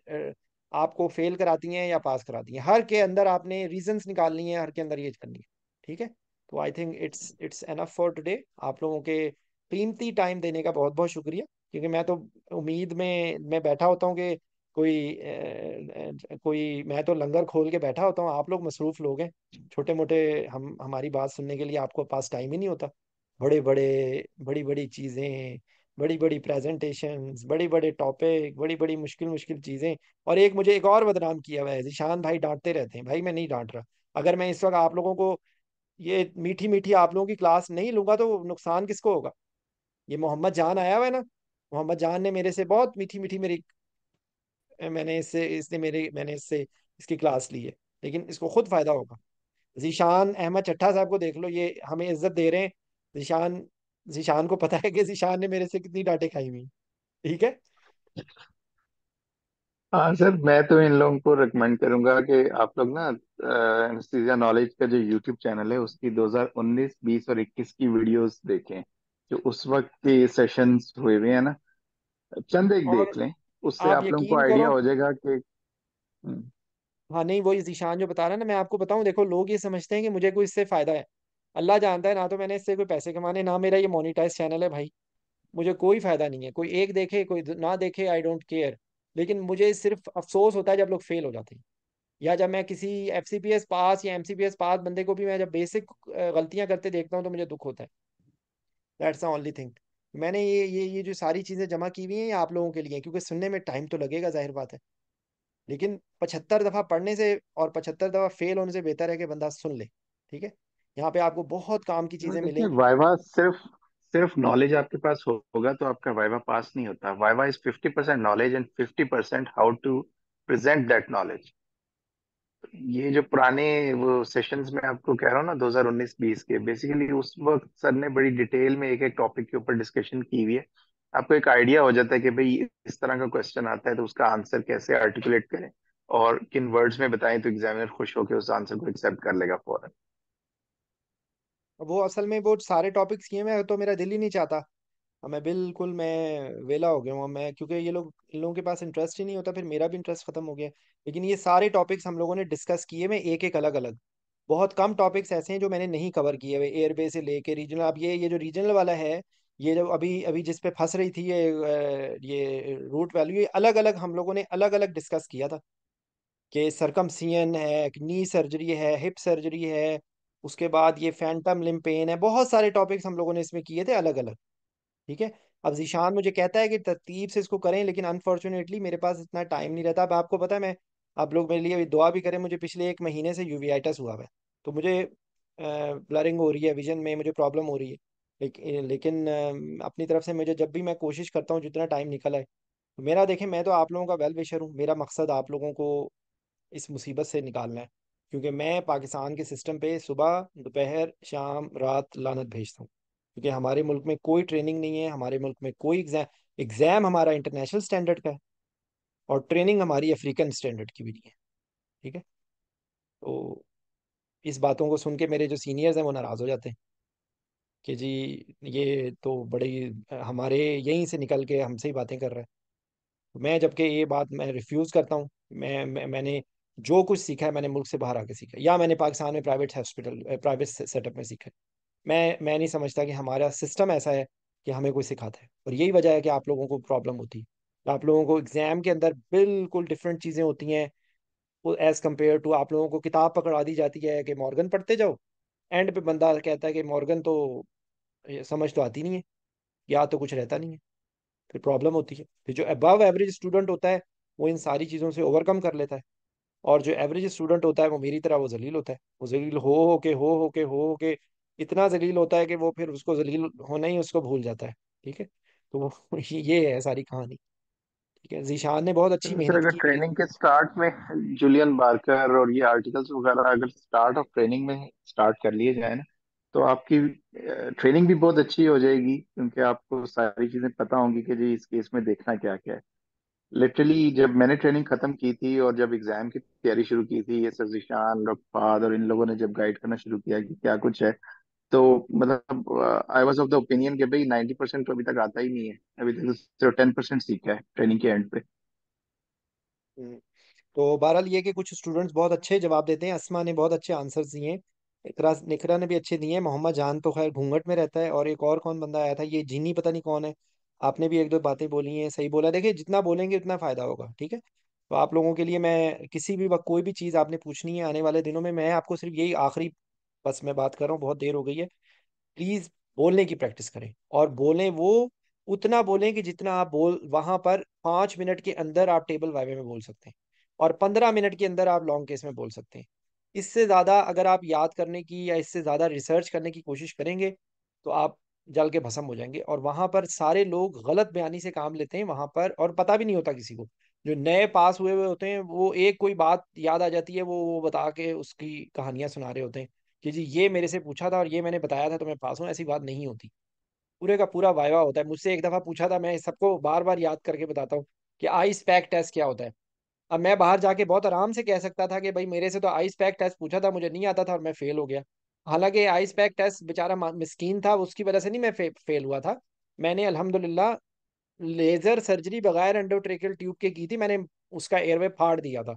आपको फेल कराती हैं या पास कराती हैं हर के अंदर आपने रीजंस निकालनी है हर के अंदर ये करनी है ठीक है तो I think it's it's enough for today आप लोगों के कीमती टाइम देने का बहुत बहुत शुक्रिया क्योंकि मैं तो उम्मीद में मैं बैठा होता हूँ कि कोई ए, कोई मैं तो लंगर खोल के बैठा होता हूँ आप लोग मसरूफ़ लोग हैं छोटे मोटे हम हमारी बात सुनने के लिए आपको पास टाइम ही नहीं होता बड़े बड़े बड़ी बड़ी चीज़ें बड़ी बड़ी प्रेजेंटेशन बड़े बड़े टॉपिक बड़ी बड़ी मुश्किल मुश्किल चीज़ें और एक मुझे एक और बदनाम किया हुआ है जिशान भाई डांटते रहते हैं भाई मैं नहीं डांट रहा अगर मैं इस वक्त आप लोगों को ये मीठी मीठी आप लोगों की क्लास नहीं लूँगा तो नुकसान किसको होगा ये मोहम्मद जान आया हुआ है ना मोहम्मद जान ने मेरे से बहुत मीठी मीठी मेरी मैंने इससे इसने मेरे मैंने इससे इसकी क्लास ली है लेकिन इसको खुद फ़ायदा होगा जीशान अहमद चट्टा साहब को देख लो ये हमें इज्जत दे रहे हैं जीशान जिशान को पता है कि जिशान ने मेरे से कितनी डांटे खाई हुई ठीक है हाँ सर मैं तो इन लोगों को रिकमेंड करूंगा कि आप लोग ना एनेस्थीसिया नॉलेज का जो यूट्यूब चैनल है उसकी 2019, 20 और 21 की वीडियोस देखें जो उस वक्त के सेशंस हुए हुए हैं ना चंद एक और देख लें उससे आप आप लोगों को यकीन आइडिया हो जाएगा कि हम्म। हाँ नहीं वो ये जो बता रहा है ना मैं आपको बताऊं देखो लोग ये समझते हैं कि मुझे कोई इससे फायदा है अल्लाह जानता है ना तो मैंने इससे कोई पैसे कमाने ना मेरा ये मोनिटाइज चैनल है भाई मुझे कोई फ़ायदा नहीं है कोई एक देखे कोई ना देखे आई डोंट केयर लेकिन मुझे सिर्फ अफसोस होता है जब लोग फेल हो जाते हैं या जब मैं किसी एफ पास या एम पास बंदे को भी मैं जब बेसिक गलतियाँ करते देखता हूँ तो मुझे दुख होता है दैट्स द ओनली थिंग मैंने ये ये ये जो सारी चीज़ें जमा की हुई हैं ये आप लोगों के लिए क्योंकि सुनने में टाइम तो लगेगा जाहिर बात है लेकिन पचहत्तर दफ़ा पढ़ने से और पचहत्तर दफ़ा फेल होने से बेहतर है कि बंदा सुन ले ठीक है यहाँ पे आपको बहुत काम की चीजें मिलेंगी वाइवा सिर्फ सिर्फ नॉलेज आपके पास होगा तो आपका वाइवा पास नहीं होता viva is fifty percent knowledge and fifty percent how to present that knowledge ये जो पुराने वो सेशंस में आपको कह रहा हूँ ना 2019-20 के बेसिकली उस वक्त सर ने बड़ी डिटेल में एक एक टॉपिक के ऊपर डिस्कशन की हुई है आपको एक आइडिया हो जाता है कि भाई इस तरह का क्वेश्चन आता है तो उसका आंसर कैसे आर्टिकुलेट करें और किन वर्ड्स में बताएं तो एग्जामिनर खुश होकर उस आंसर को एक्सेप्ट कर लेगा फॉरन वो असल में वो सारे टॉपिक्स किए मैं तो मेरा दिल ही नहीं चाहता मैं बिल्कुल मैं वेला हो गया हूँ अब मैं क्योंकि ये लोग इन लोगों के पास इंटरेस्ट ही नहीं होता फिर मेरा भी इंटरेस्ट खत्म हो गया लेकिन ये सारे टॉपिक्स हम लोगों ने डिस्कस किए मैं एक एक अलग अलग बहुत कम टॉपिक्स ऐसे हैं जो मैंने नहीं कवर किए हुए एयरबेस से लेके रीजनल अब ये ये जो रीजनल वाला है ये जो अभी अभी जिस पे फंस रही थी ये ये रूट वैल्यू ये अलग अलग हम लोगों ने अलग अलग डिस्कस किया था कि सरकम सरकमसियन है नी सर्जरी है हिप सर्जरी है उसके बाद ये फैंटम लिम पेन है बहुत सारे टॉपिक्स हम लोगों ने इसमें किए थे अलग अलग ठीक है अब जीशान मुझे कहता है कि तरतीब से इसको करें लेकिन अनफॉर्चुनेटली मेरे पास इतना टाइम नहीं रहता अब आपको पता है मैं आप लोग मेरे लिए दुआ भी करें मुझे पिछले एक महीने से यूवीआईटस हुआ है तो मुझे ब्लरिंग हो रही है विजन में मुझे प्रॉब्लम हो रही है लेकिन लेकिन अपनी तरफ से मुझे जब भी मैं कोशिश करता हूँ जितना टाइम निकल है तो मेरा देखें मैं तो आप लोगों का वेल विशर हूँ मेरा मकसद आप लोगों को इस मुसीबत से निकालना है क्योंकि मैं पाकिस्तान के सिस्टम पे सुबह दोपहर शाम रात लानत भेजता हूँ क्योंकि हमारे मुल्क में कोई ट्रेनिंग नहीं है हमारे मुल्क में कोई एग्जाम एग्जाम हमारा इंटरनेशनल स्टैंडर्ड का है और ट्रेनिंग हमारी अफ्रीकन स्टैंडर्ड की भी नहीं है ठीक है तो इस बातों को सुन के मेरे जो सीनियर्स हैं वो नाराज़ हो जाते हैं कि जी ये तो बड़ी हमारे यहीं से निकल के हमसे ही बातें कर रहे हैं मैं जबकि ये बात मैं रिफ्यूज़ करता हूँ मैं, मैं मैंने जो कुछ सीखा है मैंने मुल्क से बाहर आके सीखा या मैंने पाकिस्तान में प्राइवेट हॉस्पिटल प्राइवेट सेटअप में सीखा है मैं मैं नहीं समझता कि हमारा सिस्टम ऐसा है कि हमें कोई सिखाता है और यही वजह है कि आप लोगों को प्रॉब्लम होती है आप लोगों को एग्ज़ाम के अंदर बिल्कुल डिफरेंट चीज़ें होती हैं एज़ कम्पेयर टू आप लोगों को किताब पकड़ा दी जाती है कि मॉर्गन पढ़ते जाओ एंड पे बंदा कहता है कि मॉर्गन तो समझ तो आती नहीं है या तो कुछ रहता नहीं है फिर प्रॉब्लम होती है फिर जो अबव एवरेज स्टूडेंट होता है वो इन सारी चीज़ों से ओवरकम कर लेता है और जो एवरेज स्टूडेंट होता है वो मेरी तरह वो जलील होता है वो जलील हो हो के हो हो के हो हो के इतना जलील होता है कि वो फिर उसको जलील होना ही उसको भूल जाता है ठीक है तो [LAUGHS] ये है सारी कहानी ठीक है जीशान ने बहुत अच्छी अच्छा, मेहनत अगर ट्रेनिंग के स्टार्ट में जूलियन बार्कर और ये आर्टिकल्स वगैरह अगर स्टार्ट ऑफ ट्रेनिंग में स्टार्ट कर लिए जाए ना तो आपकी ट्रेनिंग भी बहुत अच्छी हो जाएगी क्योंकि आपको सारी चीजें पता होंगी कि जी इस केस में देखना क्या क्या है लिटरली जब मैंने ट्रेनिंग खत्म की थी और जब एग्जाम की तैयारी शुरू की थी ये सर जिशान रफाद और इन लोगों ने जब गाइड करना शुरू किया कि क्या कुछ है तो मतलब I was of the opinion कि भाई नाइन्टी परसेंट तो अभी तक आता ही नहीं है अभी तक तो सिर्फ टेन परसेंट सीखा है ट्रेनिंग के एंड पे हम्म, तो बहरहाल ये कि कुछ स्टूडेंट्स बहुत अच्छे जवाब देते हैं असमा ने बहुत अच्छे आंसर दिए हैं इकरा निकरा ने भी अच्छे दिए हैं मोहम्मद जान तो खैर घूंघट में रहता है और एक और कौन बंदा आया था ये जीनी पता नहीं कौन है आपने भी एक दो बातें बोली हैं सही बोला देखिए जितना बोलेंगे उतना फायदा होगा ठीक है तो आप लोगों के लिए मैं किसी भी वक्त कोई भी चीज़ आपने पूछनी है आने वाले दिनों में मैं आपको सिर्फ यही आखिरी बस मैं बात कर रहा हूँ बहुत देर हो गई है प्लीज़ बोलने की प्रैक्टिस करें और बोलें वो उतना बोलें कि जितना आप बोल वहाँ पर पाँच मिनट के अंदर आप टेबल वाइवे में बोल सकते हैं और पंद्रह मिनट के अंदर आप लॉन्ग केस में बोल सकते हैं इससे ज़्यादा अगर आप याद करने की या इससे ज़्यादा रिसर्च करने की कोशिश करेंगे तो आप जल के भस्म हो जाएंगे और वहां पर सारे लोग गलत बयानी से काम लेते हैं वहां पर और पता भी नहीं होता किसी को जो नए पास हुए हुए होते हैं वो एक कोई बात याद आ जाती है वो वो बता के उसकी कहानियां सुना रहे होते हैं कि जी ये मेरे से पूछा था और ये मैंने बताया था तो मैं पास हूँ ऐसी बात नहीं होती पूरे का पूरा वायवा होता है मुझसे एक दफ़ा पूछा था मैं सबको बार बार याद करके बताता हूँ कि आइस पैक टेस्ट क्या होता है अब मैं बाहर जाके बहुत आराम से कह सकता था कि भाई मेरे से तो आइस पैक टेस्ट पूछा था मुझे नहीं आता था और मैं फेल हो गया हालांकि आइस पैक टेस्ट बेचारा मिस्कीन था उसकी वजह से नहीं मैं फे, फेल हुआ था मैंने अल्हम्दुलिल्लाह लेज़र सर्जरी बगैर एंडोट्रेकल ट्यूब के की थी मैंने उसका एयरवे फाड़ दिया था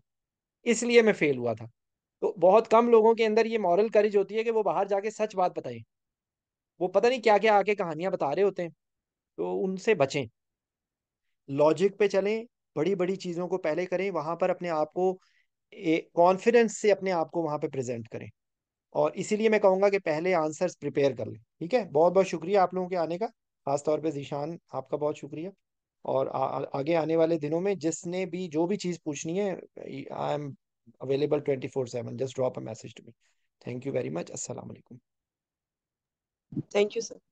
इसलिए मैं फेल हुआ था तो बहुत कम लोगों के अंदर ये मॉरल करेज होती है कि वो बाहर जाके सच बात बताएं वो पता नहीं क्या क्या आके कहानियां बता रहे होते हैं तो उनसे बचें लॉजिक पे चलें बड़ी बड़ी चीज़ों को पहले करें वहाँ पर अपने आप को कॉन्फिडेंस से अपने आप को वहाँ पर प्रेजेंट करें और इसीलिए मैं कहूँगा कि पहले आंसर्स प्रिपेयर कर लें ठीक है बहुत बहुत शुक्रिया आप लोगों के आने का खासतौर पर जीशान आपका बहुत शुक्रिया और आ, आगे आने वाले दिनों में जिसने भी जो भी चीज़ पूछनी है I am available twenty four seven just drop a message to me thank you very much असल थैंक यू सर